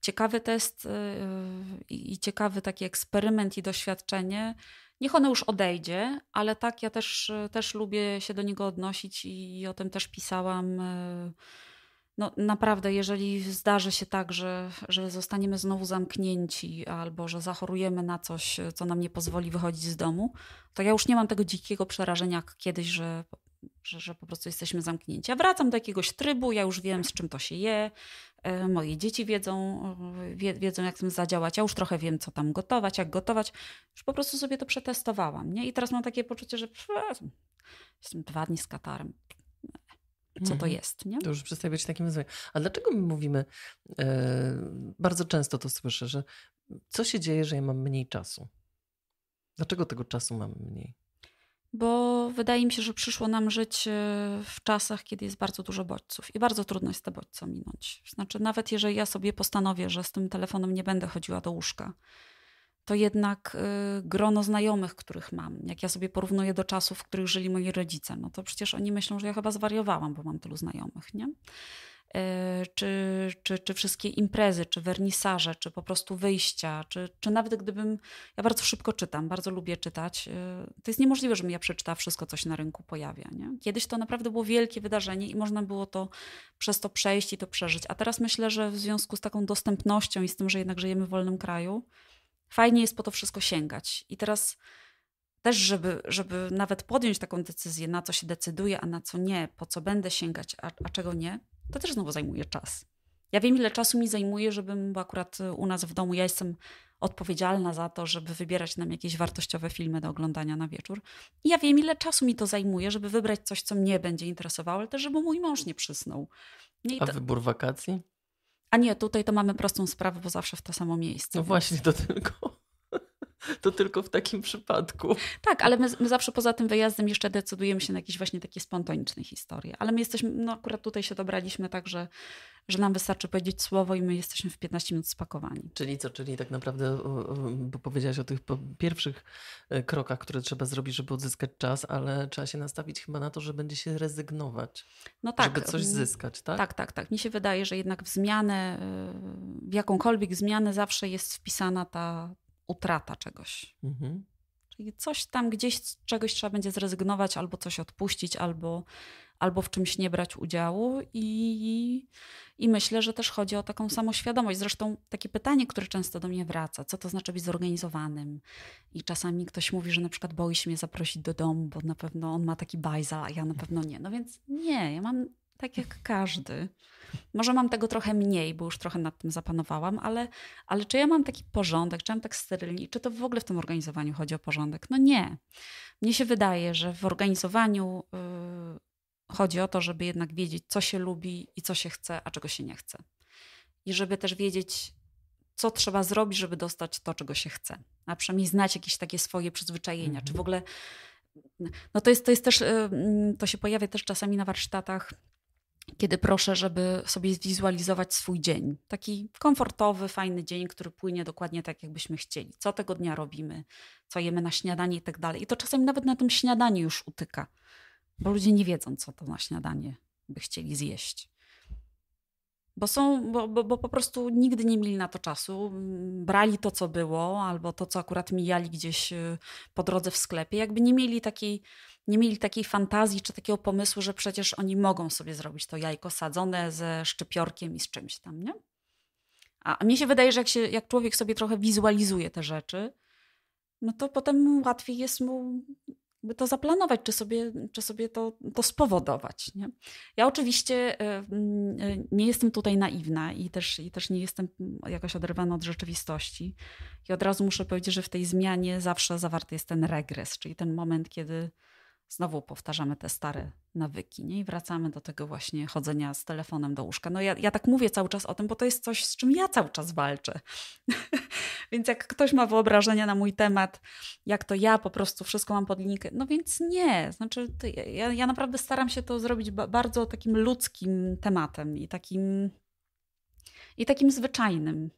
ciekawy test e, i ciekawy taki eksperyment i doświadczenie. Niech ono już odejdzie, ale tak, ja też, e, też lubię się do niego odnosić i o tym też pisałam no, naprawdę, jeżeli zdarzy się tak, że, że zostaniemy znowu zamknięci albo że zachorujemy na coś, co nam nie pozwoli wychodzić z domu, to ja już nie mam tego dzikiego przerażenia jak kiedyś, że, że, że po prostu jesteśmy zamknięci. Ja wracam do jakiegoś trybu, ja już wiem, z czym to się je. E, moje dzieci wiedzą, wie, wiedzą, jak tym zadziałać. Ja już trochę wiem, co tam gotować, jak gotować. Już po prostu sobie to przetestowałam. Nie? I teraz mam takie poczucie, że jestem dwa dni z katarem co to mhm. jest. Nie? To już przestaje być takim wyzwaniem. A dlaczego my mówimy, yy, bardzo często to słyszę, że co się dzieje, że ja mam mniej czasu? Dlaczego tego czasu mam mniej? Bo wydaje mi się, że przyszło nam żyć e, w czasach, kiedy jest bardzo dużo bodźców i bardzo trudno jest te bodźce minąć. Znaczy, nawet jeżeli ja sobie postanowię, że z tym telefonem nie będę chodziła do łóżka, to jednak y, grono znajomych, których mam. Jak ja sobie porównuję do czasów, w których żyli moi rodzice, no to przecież oni myślą, że ja chyba zwariowałam, bo mam tylu znajomych, nie? Y, czy, czy, czy wszystkie imprezy, czy wernisaże, czy po prostu wyjścia, czy, czy nawet gdybym. Ja bardzo szybko czytam, bardzo lubię czytać. Y, to jest niemożliwe, żebym ja przeczytała wszystko, co się na rynku pojawia. Nie? Kiedyś to naprawdę było wielkie wydarzenie i można było to przez to przejść i to przeżyć. A teraz myślę, że w związku z taką dostępnością i z tym, że jednak żyjemy w wolnym kraju, fajnie jest po to wszystko sięgać. I teraz też, żeby, żeby nawet podjąć taką decyzję, na co się decyduję, a na co nie, po co będę sięgać, a, a czego nie, to też znowu zajmuje czas. Ja wiem, ile czasu mi zajmuje, żebym, bo akurat u nas w domu ja jestem odpowiedzialna za to, żeby wybierać nam jakieś wartościowe filmy do oglądania na wieczór. I ja wiem, ile czasu mi to zajmuje, żeby wybrać coś, co mnie będzie interesowało, ale też, żeby mój mąż nie przysnął. A wybór wakacji? A nie, tutaj to mamy prostą sprawę, bo zawsze w to samo miejsce. No właśnie, to tylko to tylko w takim przypadku. Tak, ale my, my, zawsze poza tym wyjazdem jeszcze decydujemy się na jakieś właśnie takie spontaniczne historie. Ale my jesteśmy, no akurat tutaj się dobraliśmy tak, że, że nam wystarczy powiedzieć słowo i my jesteśmy w 15 minut spakowani. Czyli co, czyli tak naprawdę, bo powiedziałaś o tych pierwszych e, krokach, które trzeba zrobić, żeby odzyskać czas, ale trzeba się nastawić chyba na to, że będzie się rezygnować. No tak. Żeby coś zyskać, tak? Tak, tak, tak. Mi się wydaje, że jednak w zmianę, e, w jakąkolwiek zmianę zawsze jest wpisana ta, utrata czegoś. Mhm. Czyli coś tam gdzieś z czegoś trzeba będzie zrezygnować, albo coś odpuścić, albo, albo w czymś nie brać udziału. I, I myślę, że też chodzi o taką samoświadomość. Zresztą takie pytanie, które często do mnie wraca, co to znaczy być zorganizowanym? I czasami ktoś mówi, że na przykład boi się mnie zaprosić do domu, bo na pewno on ma taki bajza, a ja na pewno nie. No więc nie, ja mam tak jak każdy. Może mam tego trochę mniej, bo już trochę nad tym zapanowałam, ale, ale czy ja mam taki porządek, czy mam tak sterylnie, czy to w ogóle w tym organizowaniu chodzi o porządek? No nie. Mnie się wydaje, że w organizowaniu yy, chodzi o to, żeby jednak wiedzieć, co się lubi i co się chce, a czego się nie chce. I żeby też wiedzieć, co trzeba zrobić, żeby dostać to, czego się chce. A przynajmniej znać jakieś takie swoje przyzwyczajenia, mhm. czy w mhm. ogóle. No to jest, to jest też, y, mm, to się pojawia też czasami na warsztatach kiedy proszę, żeby sobie zwizualizować swój dzień. Taki komfortowy, fajny dzień, który płynie dokładnie tak, jakbyśmy chcieli. Co tego dnia robimy, co jemy na śniadanie i tak dalej. I to czasem nawet na tym śniadaniu już utyka, bo ludzie nie wiedzą, co to na śniadanie by chcieli zjeść bo są, bo, bo, bo, po prostu nigdy nie mieli na to czasu. Brali to, co było, albo to, co akurat mijali gdzieś y, po drodze w sklepie. Jakby nie mieli takiej, nie mieli takiej fantazji czy takiego pomysłu, że przecież oni mogą sobie zrobić to jajko sadzone ze szczypiorkiem i z czymś tam, nie? A mnie się wydaje, że jak, się, jak człowiek sobie trochę wizualizuje te rzeczy, no to potem łatwiej jest mu by to zaplanować, czy sobie, czy sobie to, to spowodować. Nie? Ja oczywiście e, mm, e, nie jestem tutaj naiwna i też, i też nie jestem jakoś oderwana od rzeczywistości. I od razu muszę powiedzieć, że w tej zmianie zawsze zawarty jest ten regres, czyli ten moment, kiedy znowu powtarzamy te stare nawyki nie? i wracamy do tego właśnie chodzenia z telefonem do łóżka. No ja, ja tak mówię cały czas o tym, bo to jest coś, z czym ja cały czas walczę. *laughs* Więc jak ktoś ma wyobrażenia na mój temat, jak to ja po prostu wszystko mam pod linijkę, no więc nie. Znaczy, ja, ja naprawdę staram się to zrobić bardzo takim ludzkim tematem i takim i takim zwyczajnym.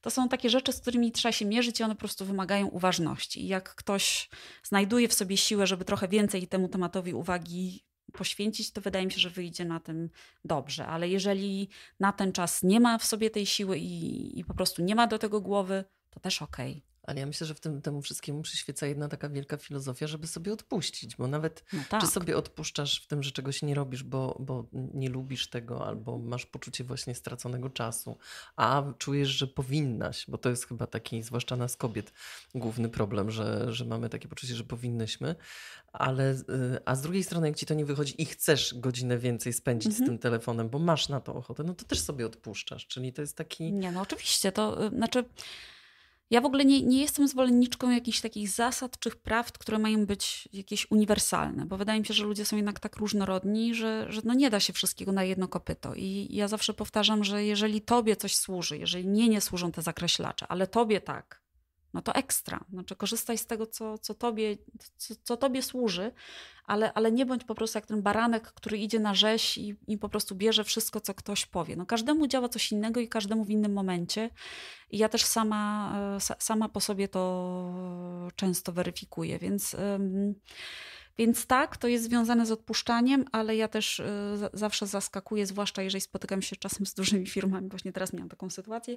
To są takie rzeczy, z którymi trzeba się mierzyć i one po prostu wymagają uważności. I jak ktoś znajduje w sobie siłę, żeby trochę więcej temu tematowi uwagi poświęcić, to wydaje mi się, że wyjdzie na tym dobrze. Ale jeżeli na ten czas nie ma w sobie tej siły i, i po prostu nie ma do tego głowy, to też okej. Okay. Ale ja myślę, że w tym temu wszystkiemu przyświeca jedna taka wielka filozofia, żeby sobie odpuścić, bo nawet no tak. czy sobie odpuszczasz w tym, że czegoś nie robisz, bo, bo nie lubisz tego, albo masz poczucie właśnie straconego czasu, a czujesz, że powinnaś, bo to jest chyba taki, zwłaszcza nas kobiet, główny problem, że, że mamy takie poczucie, że powinnyśmy, ale y, a z drugiej strony, jak ci to nie wychodzi i chcesz godzinę więcej spędzić mhm. z tym telefonem, bo masz na to ochotę, no to też sobie odpuszczasz, czyli to jest taki... Nie, no oczywiście, to y, znaczy ja w ogóle nie, nie jestem zwolenniczką jakichś takich zasad czy prawd, które mają być jakieś uniwersalne, bo wydaje mi się, że ludzie są jednak tak różnorodni, że, że no nie da się wszystkiego na jedno kopyto. I ja zawsze powtarzam, że jeżeli tobie coś służy, jeżeli mnie nie służą te zakreślacze, ale tobie tak, no to ekstra. Znaczy, korzystaj z tego, co, co, tobie, co, co, tobie służy, ale, ale nie bądź po prostu jak ten baranek, który idzie na rzeź i, i po prostu bierze wszystko, co ktoś powie. No, każdemu działa coś innego i każdemu w innym momencie. I ja też sama, e, sama po sobie to często weryfikuję, więc. Więc tak, to jest związane z odpuszczaniem, ale ja też e, zawsze zaskakuję, zwłaszcza jeżeli spotykam się czasem z dużymi firmami. Właśnie teraz miałam taką sytuację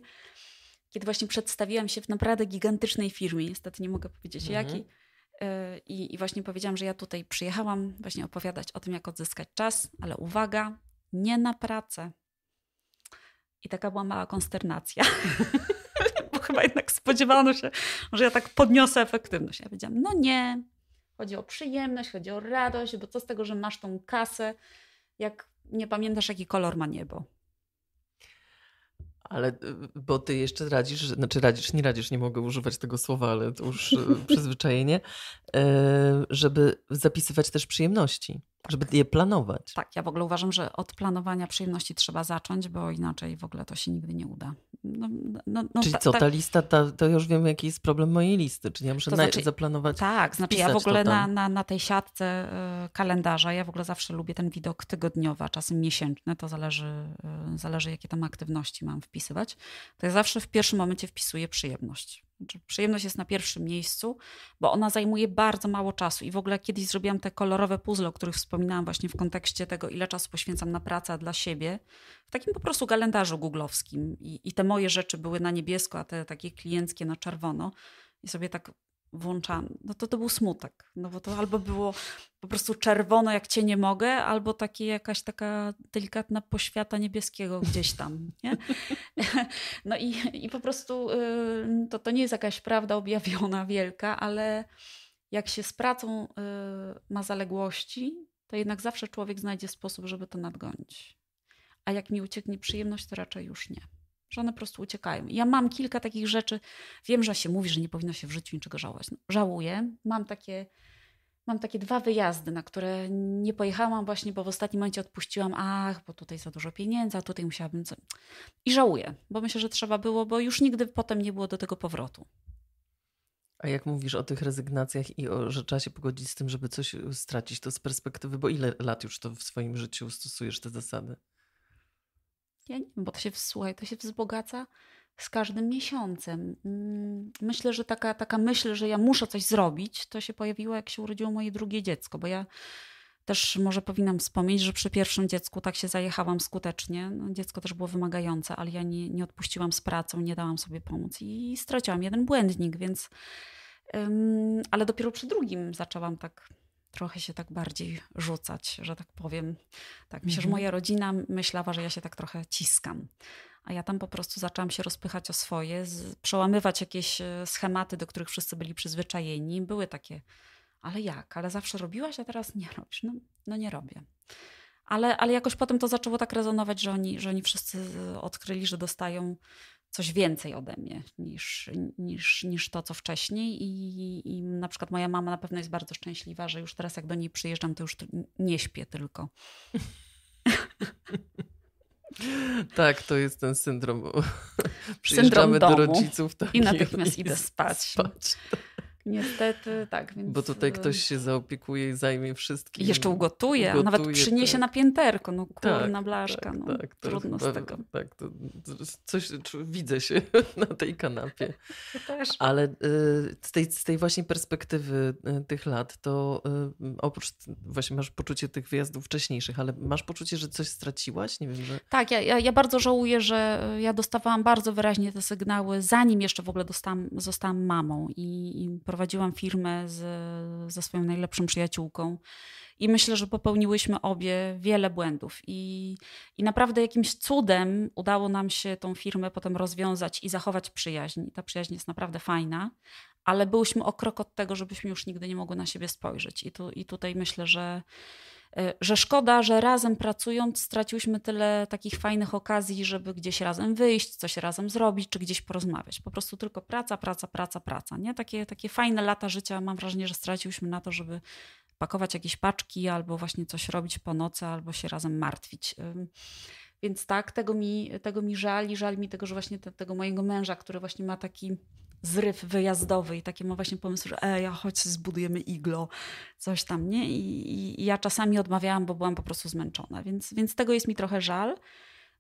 kiedy właśnie przedstawiłam się w naprawdę gigantycznej firmie, niestety nie mogę powiedzieć mhm. jakiej, e, i, I, właśnie powiedziałam, że ja tutaj przyjechałam właśnie opowiadać o tym, jak odzyskać czas, ale uwaga, nie na pracę. I taka była mała konsternacja, *laughs* bo chyba jednak spodziewano się, że ja tak podniosę efektywność. Ja powiedziałam, no nie, chodzi o przyjemność, chodzi o radość, bo co z tego, że masz tą kasę, jak nie pamiętasz, jaki kolor ma niebo. Ale y, bo ty jeszcze radzisz, znaczy radzisz, nie radzisz, nie mogę używać tego słowa, ale to już y, *laughs* przyzwyczajenie, y, żeby zapisywać też przyjemności. Żeby je planować. Tak, ja w ogóle uważam, że od planowania przyjemności trzeba zacząć, bo inaczej w ogóle to się nigdy nie uda. No, no, no, Czyli ta, co, ta, ta lista, ta, to już wiem, jaki jest problem mojej listy. Czyli ja muszę to znaczy, zaplanować. Tak, znaczy ja w ogóle na, na, na tej siatce y, kalendarza, ja w ogóle zawsze lubię ten widok tygodniowy, a czasem miesięczny, to zależy, y, zależy jakie tam aktywności mam wpisywać. To ja zawsze w pierwszym momencie wpisuję przyjemność znaczy, przyjemność jest na pierwszym miejscu, bo ona zajmuje bardzo mało czasu. I w ogóle kiedyś zrobiłam te kolorowe puzzle, o których wspominałam właśnie w kontekście tego, ile czasu poświęcam na pracę dla siebie, w takim po prostu kalendarzu googlowskim. I, I, te moje rzeczy były na niebiesko, a te takie klienckie na czerwono. I sobie tak włączany. No to to był smutek, no bo to albo było po prostu czerwono, jak cię nie mogę, albo takie jakaś taka delikatna poświata niebieskiego gdzieś tam, nie? *laughs* No i, i po prostu y, to, to nie jest jakaś prawda objawiona wielka, ale jak się z pracą y, ma zaległości, to jednak zawsze człowiek znajdzie sposób, żeby to nadgonić. A jak mi ucieknie przyjemność, to raczej już nie że one po prostu uciekają. Ja mam kilka takich rzeczy. Wiem, że się mówi, że nie powinno się w życiu niczego żałować. No, żałuję. Mam takie, mam takie dwa wyjazdy, na które nie pojechałam właśnie, bo w ostatnim momencie odpuściłam, ach, bo tutaj za dużo pieniędzy, a tutaj musiałabym... I żałuję, bo myślę, że trzeba było, bo już nigdy potem nie było do tego powrotu. A jak mówisz o tych rezygnacjach i o, że trzeba się pogodzić z tym, żeby coś e, stracić, to z perspektywy, bo ile lat już to w swoim życiu stosujesz te zasady? nie bo to się słuchaj, to się wzbogaca z każdym miesiącem. Mm, myślę, że taka, taka myśl, że ja muszę coś zrobić, to się pojawiło, jak się urodziło moje drugie dziecko, bo ja też może powinnam wspomnieć, że przy pierwszym dziecku tak się zajechałam skutecznie. No, dziecko też było wymagające, ale ja nie, nie odpuściłam z pracą, nie dałam sobie pomóc i straciłam jeden błędnik, więc. Um, ale dopiero przy drugim zaczęłam tak trochę się tak bardziej rzucać, że tak powiem. Tak, myślę, mhm. że moja rodzina myślała, że ja się tak trochę ciskam. A ja tam po prostu zaczęłam się rozpychać o swoje, z, przełamywać jakieś e, schematy, do których wszyscy byli przyzwyczajeni. Były takie, ale jak? Ale zawsze robiłaś, a teraz nie robisz. No, no nie robię. Ale, ale jakoś potem to zaczęło tak rezonować, że oni, że oni wszyscy e, odkryli, że dostają coś więcej ode mnie niż, niż, niż to, co wcześniej. I, I na przykład moja mama na pewno jest bardzo szczęśliwa, że już teraz, jak do niej przyjeżdżam, to już nie śpię tylko. *laughs* Tak, to jest ten syndrom. Przyjeżdżamy syndrom do rodziców. Tak I natychmiast idę spać. spać tak. Niestety, tak. Więc... Bo tutaj e, ktoś się zaopiekuje i zajmie wszystkim. Jeszcze ugotuje, ugotuje a nawet przyniesie tak. na pięterko, no kurna tak, tak, blaszka, tak, no, tak, trudno z tego. Tak, to, coś, widzę się *laughs* na tej kanapie. *laughs* Też. Ale e, z tej, z tej właśnie perspektywy e, tych lat, to oprócz, właśnie masz poczucie tych wyjazdów wcześniejszych, ale masz poczucie, że coś straciłaś? Nie wiem, że... Tak, ja, ja, ja bardzo żałuję, że ja dostawałam bardzo wyraźnie te sygnały, zanim jeszcze w ogóle dostałam, zostałam mamą i, i prowadziłam firmę z, ze swoją najlepszą przyjaciółką. I myślę, że popełniłyśmy obie wiele błędów. I, I naprawdę jakimś cudem udało nam się tą firmę potem rozwiązać i zachować przyjaźń. Ta przyjaźń jest naprawdę fajna, ale byłyśmy o krok od tego, żebyśmy już nigdy nie mogły na siebie spojrzeć. I, tu, i tutaj myślę, że E, że szkoda, że razem pracując straciłyśmy tyle takich fajnych okazji, żeby gdzieś razem wyjść, coś razem zrobić, czy gdzieś porozmawiać. Po prostu tylko praca, praca, praca, praca. Nie? Takie, takie fajne lata życia mam wrażenie, że straciłyśmy na to, żeby pakować jakieś paczki albo właśnie coś robić po nocy, albo się razem martwić. Więc tak, tego mi, tego mi żali, żal mi tego, że właśnie te, tego mojego męża, który właśnie ma taki zryw wyjazdowy i taki ma właśnie pomysł, że e, ja chodź zbudujemy iglo, coś tam, nie? I, i, I, ja czasami odmawiałam, bo byłam po prostu zmęczona, więc, więc tego jest mi trochę żal.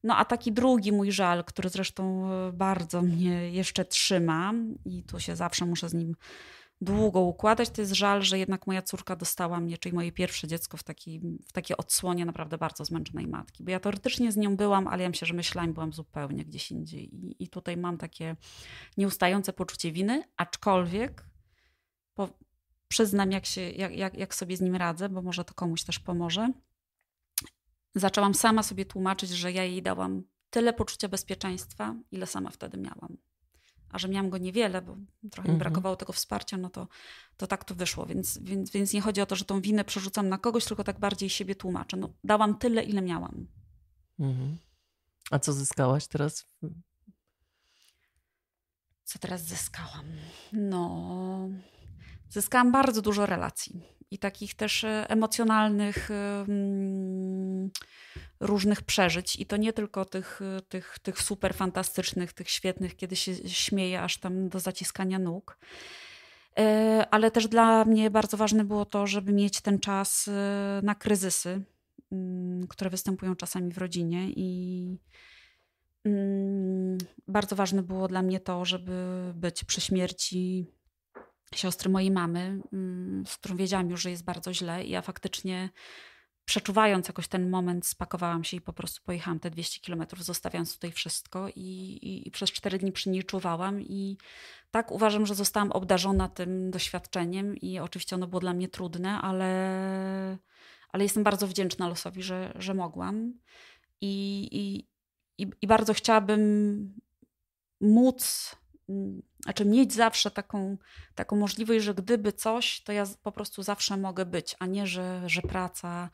No a taki drugi mój żal, który zresztą e, bardzo mnie jeszcze trzyma i tu się zawsze muszę z nim długo układać. To jest żal, że jednak moja córka dostała mnie, czyli moje pierwsze dziecko w, taki, w takie odsłonie naprawdę bardzo zmęczonej matki. Bo ja teoretycznie z nią byłam, ale ja myślę, że myślałam byłam zupełnie gdzieś indziej. I, i tutaj mam takie nieustające poczucie winy, aczkolwiek po, przyznam, jak, się, jak, jak, jak sobie z nim radzę, bo może to komuś też pomoże. Zaczęłam sama sobie tłumaczyć, że ja jej dałam tyle poczucia bezpieczeństwa, ile sama wtedy miałam a że miałam go niewiele, bo trochę mi mhm. brakowało tego wsparcia, no to, to tak to wyszło. Więc, więc, więc nie chodzi o to, że tą winę przerzucam na kogoś, tylko tak bardziej siebie tłumaczę. No, dałam tyle, ile miałam. Mhm. A co zyskałaś teraz? Co teraz zyskałam? No, zyskałam bardzo dużo relacji i takich też e, emocjonalnych różnych przeżyć. I to nie tylko tych, tych, tych super fantastycznych, tych świetnych, kiedy się śmieje aż tam do zaciskania nóg. E, ale też dla mnie bardzo ważne było to, żeby mieć ten czas e, na kryzysy, mm, które występują czasami w rodzinie. I mm, bardzo ważne było dla mnie to, żeby być przy śmierci siostry mojej mamy, mm, z którą wiedziałam już, że jest bardzo źle. I ja faktycznie przeczuwając jakoś ten moment, spakowałam się i po prostu pojechałam te 200 kilometrów, zostawiając tutaj wszystko i, i, i, przez 4 dni przy niej czuwałam i tak uważam, że zostałam obdarzona tym doświadczeniem i oczywiście ono było dla mnie trudne, ale, ale jestem bardzo wdzięczna losowi, że, że mogłam I, i, i, i bardzo chciałabym móc mm, znaczy mieć zawsze taką, taką możliwość, że gdyby coś, to ja po prostu zawsze mogę być, a nie, że, że praca,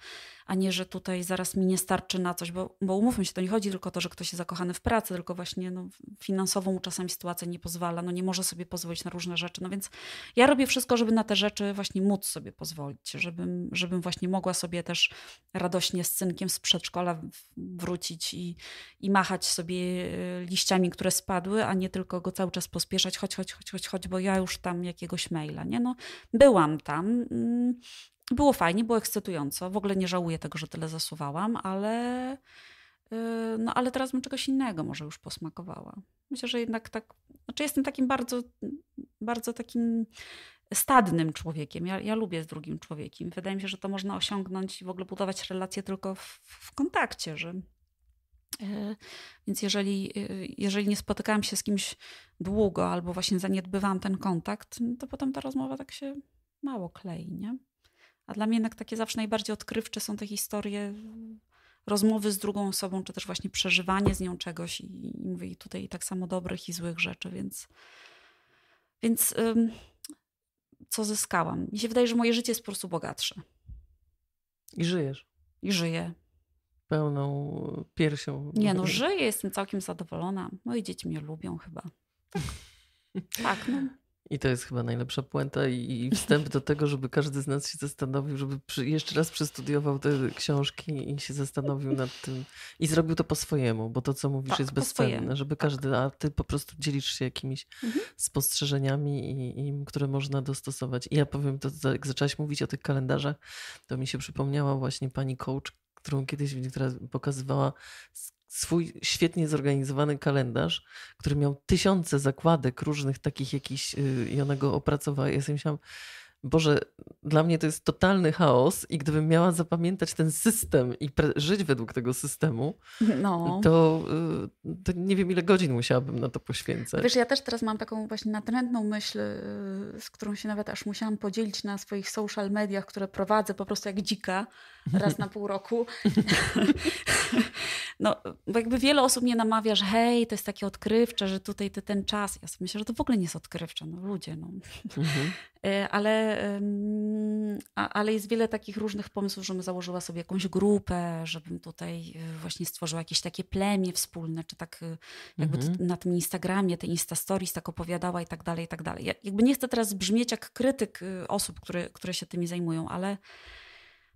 a nie, że tutaj zaraz mi nie starczy na coś, bo, bo umówmy się, to nie chodzi tylko o to, że ktoś jest zakochany w pracy, tylko właśnie no, finansowo mu czasami sytuacja nie pozwala, no nie może sobie pozwolić na różne rzeczy, no więc ja robię wszystko, żeby na te rzeczy właśnie móc sobie pozwolić, żebym, żebym właśnie mogła sobie też radośnie z synkiem z przedszkola wrócić i, i machać sobie e, liściami, które spadły, a nie tylko go cały czas pospieszać, chodź, chodź, chodź, chodź, chodź, bo ja już tam jakiegoś maila, nie? No, byłam tam, mm, było fajnie, było ekscytująco. W ogóle nie żałuję tego, że tyle zasuwałam, ale, y, no, ale teraz bym czegoś innego może już posmakowała. Myślę, że jednak tak. Znaczy, jestem takim bardzo, bardzo takim stadnym człowiekiem. Ja, ja lubię z drugim człowiekiem. Wydaje mi się, że to można osiągnąć i w ogóle budować relacje tylko w, w kontakcie, że y, więc jeżeli, y, jeżeli nie spotykałam się z kimś długo albo właśnie zaniedbywałam ten kontakt, to potem ta rozmowa tak się mało klei, nie? A dla mnie jednak takie zawsze najbardziej odkrywcze są te historie rozmowy z drugą osobą, czy też właśnie przeżywanie z nią czegoś i, i mówię i tutaj tak samo dobrych i złych rzeczy, więc więc ym, co zyskałam? Mi się wydaje, że moje życie jest po prostu bogatsze. I żyjesz. I żyję. Pełną piersią. Nie no, żyję, jestem całkiem zadowolona. Moi dzieci mnie lubią chyba. Tak, tak no. I to jest chyba najlepsza puenta i, wstęp do tego, żeby każdy z nas się zastanowił, żeby przy, jeszcze raz przestudiował te książki i się zastanowił nad tym i zrobił to po swojemu, bo to, co mówisz, tak, jest bezcenne, żeby tak. każdy, a ty po prostu dzielisz się jakimiś mhm. spostrzeżeniami, i, i, które można dostosować. I ja powiem, to jak zaczęłaś mówić o tych kalendarzach, to mi się przypomniała właśnie pani coach, którą kiedyś która pokazywała, z swój świetnie zorganizowany kalendarz, który miał tysiące zakładek różnych takich jakiś y, i ona go opracowała. Ja sobie myślałam, Boże, dla mnie to jest totalny chaos i gdybym miała zapamiętać ten system i żyć według tego systemu, *laughs* no. to, y, to, nie wiem ile godzin musiałabym na to poświęcać. Wiesz, ja też teraz mam taką właśnie natrętną myśl, y, z którą się nawet aż musiałam podzielić na swoich social mediach, które prowadzę po prostu jak dzika raz na pół roku. *laughs* *laughs* no, bo jakby wiele osób mnie namawia, że hej, to jest takie odkrywcze, że tutaj ty ten czas. Ja sobie myślę, że to w ogóle nie jest odkrywcze, no ludzie, no. Mhm. *laughs* E, ale, ale jest wiele takich różnych pomysłów, żebym założyła sobie jakąś grupę, żebym tutaj e, właśnie stworzyła jakieś takie plemię wspólne, czy tak e, jakby mhm. na tym Instagramie, te Insta Stories tak opowiadała i tak dalej, i tak dalej. Ja jakby nie chcę teraz brzmieć jak krytyk osób, które, które się tymi zajmują, ale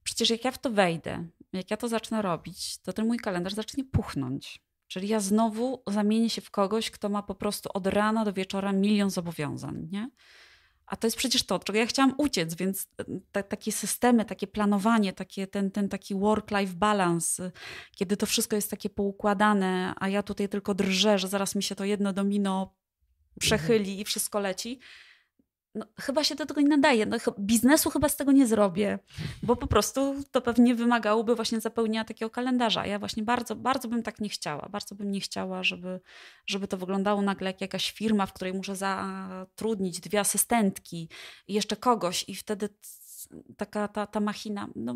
Przecież jak ja w to wejdę, jak ja to zacznę robić, to ten mój kalendarz zacznie puchnąć. Czyli ja znowu zamienię się w kogoś, kto ma po prostu od rana do wieczora milion zobowiązań, nie? A to jest przecież to, od czego ja chciałam uciec, więc e, te, takie systemy, takie planowanie, takie, ten, ten taki work-life balance, kiedy to wszystko jest takie poukładane, a ja tutaj tylko drżę, że zaraz mi się to jedno domino przechyli i wszystko leci, no, chyba się do tego nie nadaje. No, biznesu chyba z tego nie zrobię, bo po prostu to pewnie wymagałoby właśnie zapełnienia takiego kalendarza. Ja właśnie bardzo, bardzo bym tak nie chciała. Bardzo bym nie chciała, żeby, żeby to wyglądało nagle jak jakaś firma, w której muszę zatrudnić dwie asystentki i jeszcze kogoś i wtedy taka ta, ta machina. No,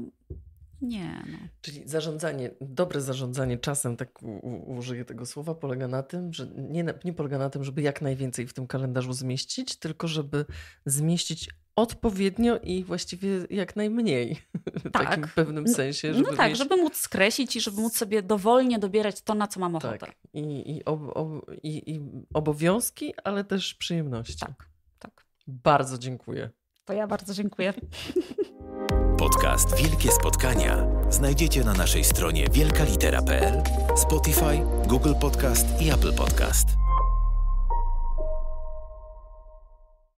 nie. No. Czyli zarządzanie, dobre zarządzanie czasem, tak użyję tego słowa, polega na tym, że nie, nie polega na tym, żeby jak najwięcej w tym kalendarzu zmieścić, tylko żeby zmieścić odpowiednio i właściwie jak najmniej. *laughs* W tak. takim pewnym sensie. No żeby no tak, mieć... żeby móc skreślić i żeby móc sobie dowolnie dobierać to, na co mam tak. ochotę. Tak. I, i, ob, ob, i, i obowiązki, ale też przyjemności. Tak, tak. Bardzo dziękuję. To ja bardzo dziękuję. *laughs* Podcast Wielkie Spotkania znajdziecie na naszej stronie wielkalitera.pl, Spotify, Google Podcast i Apple Podcast.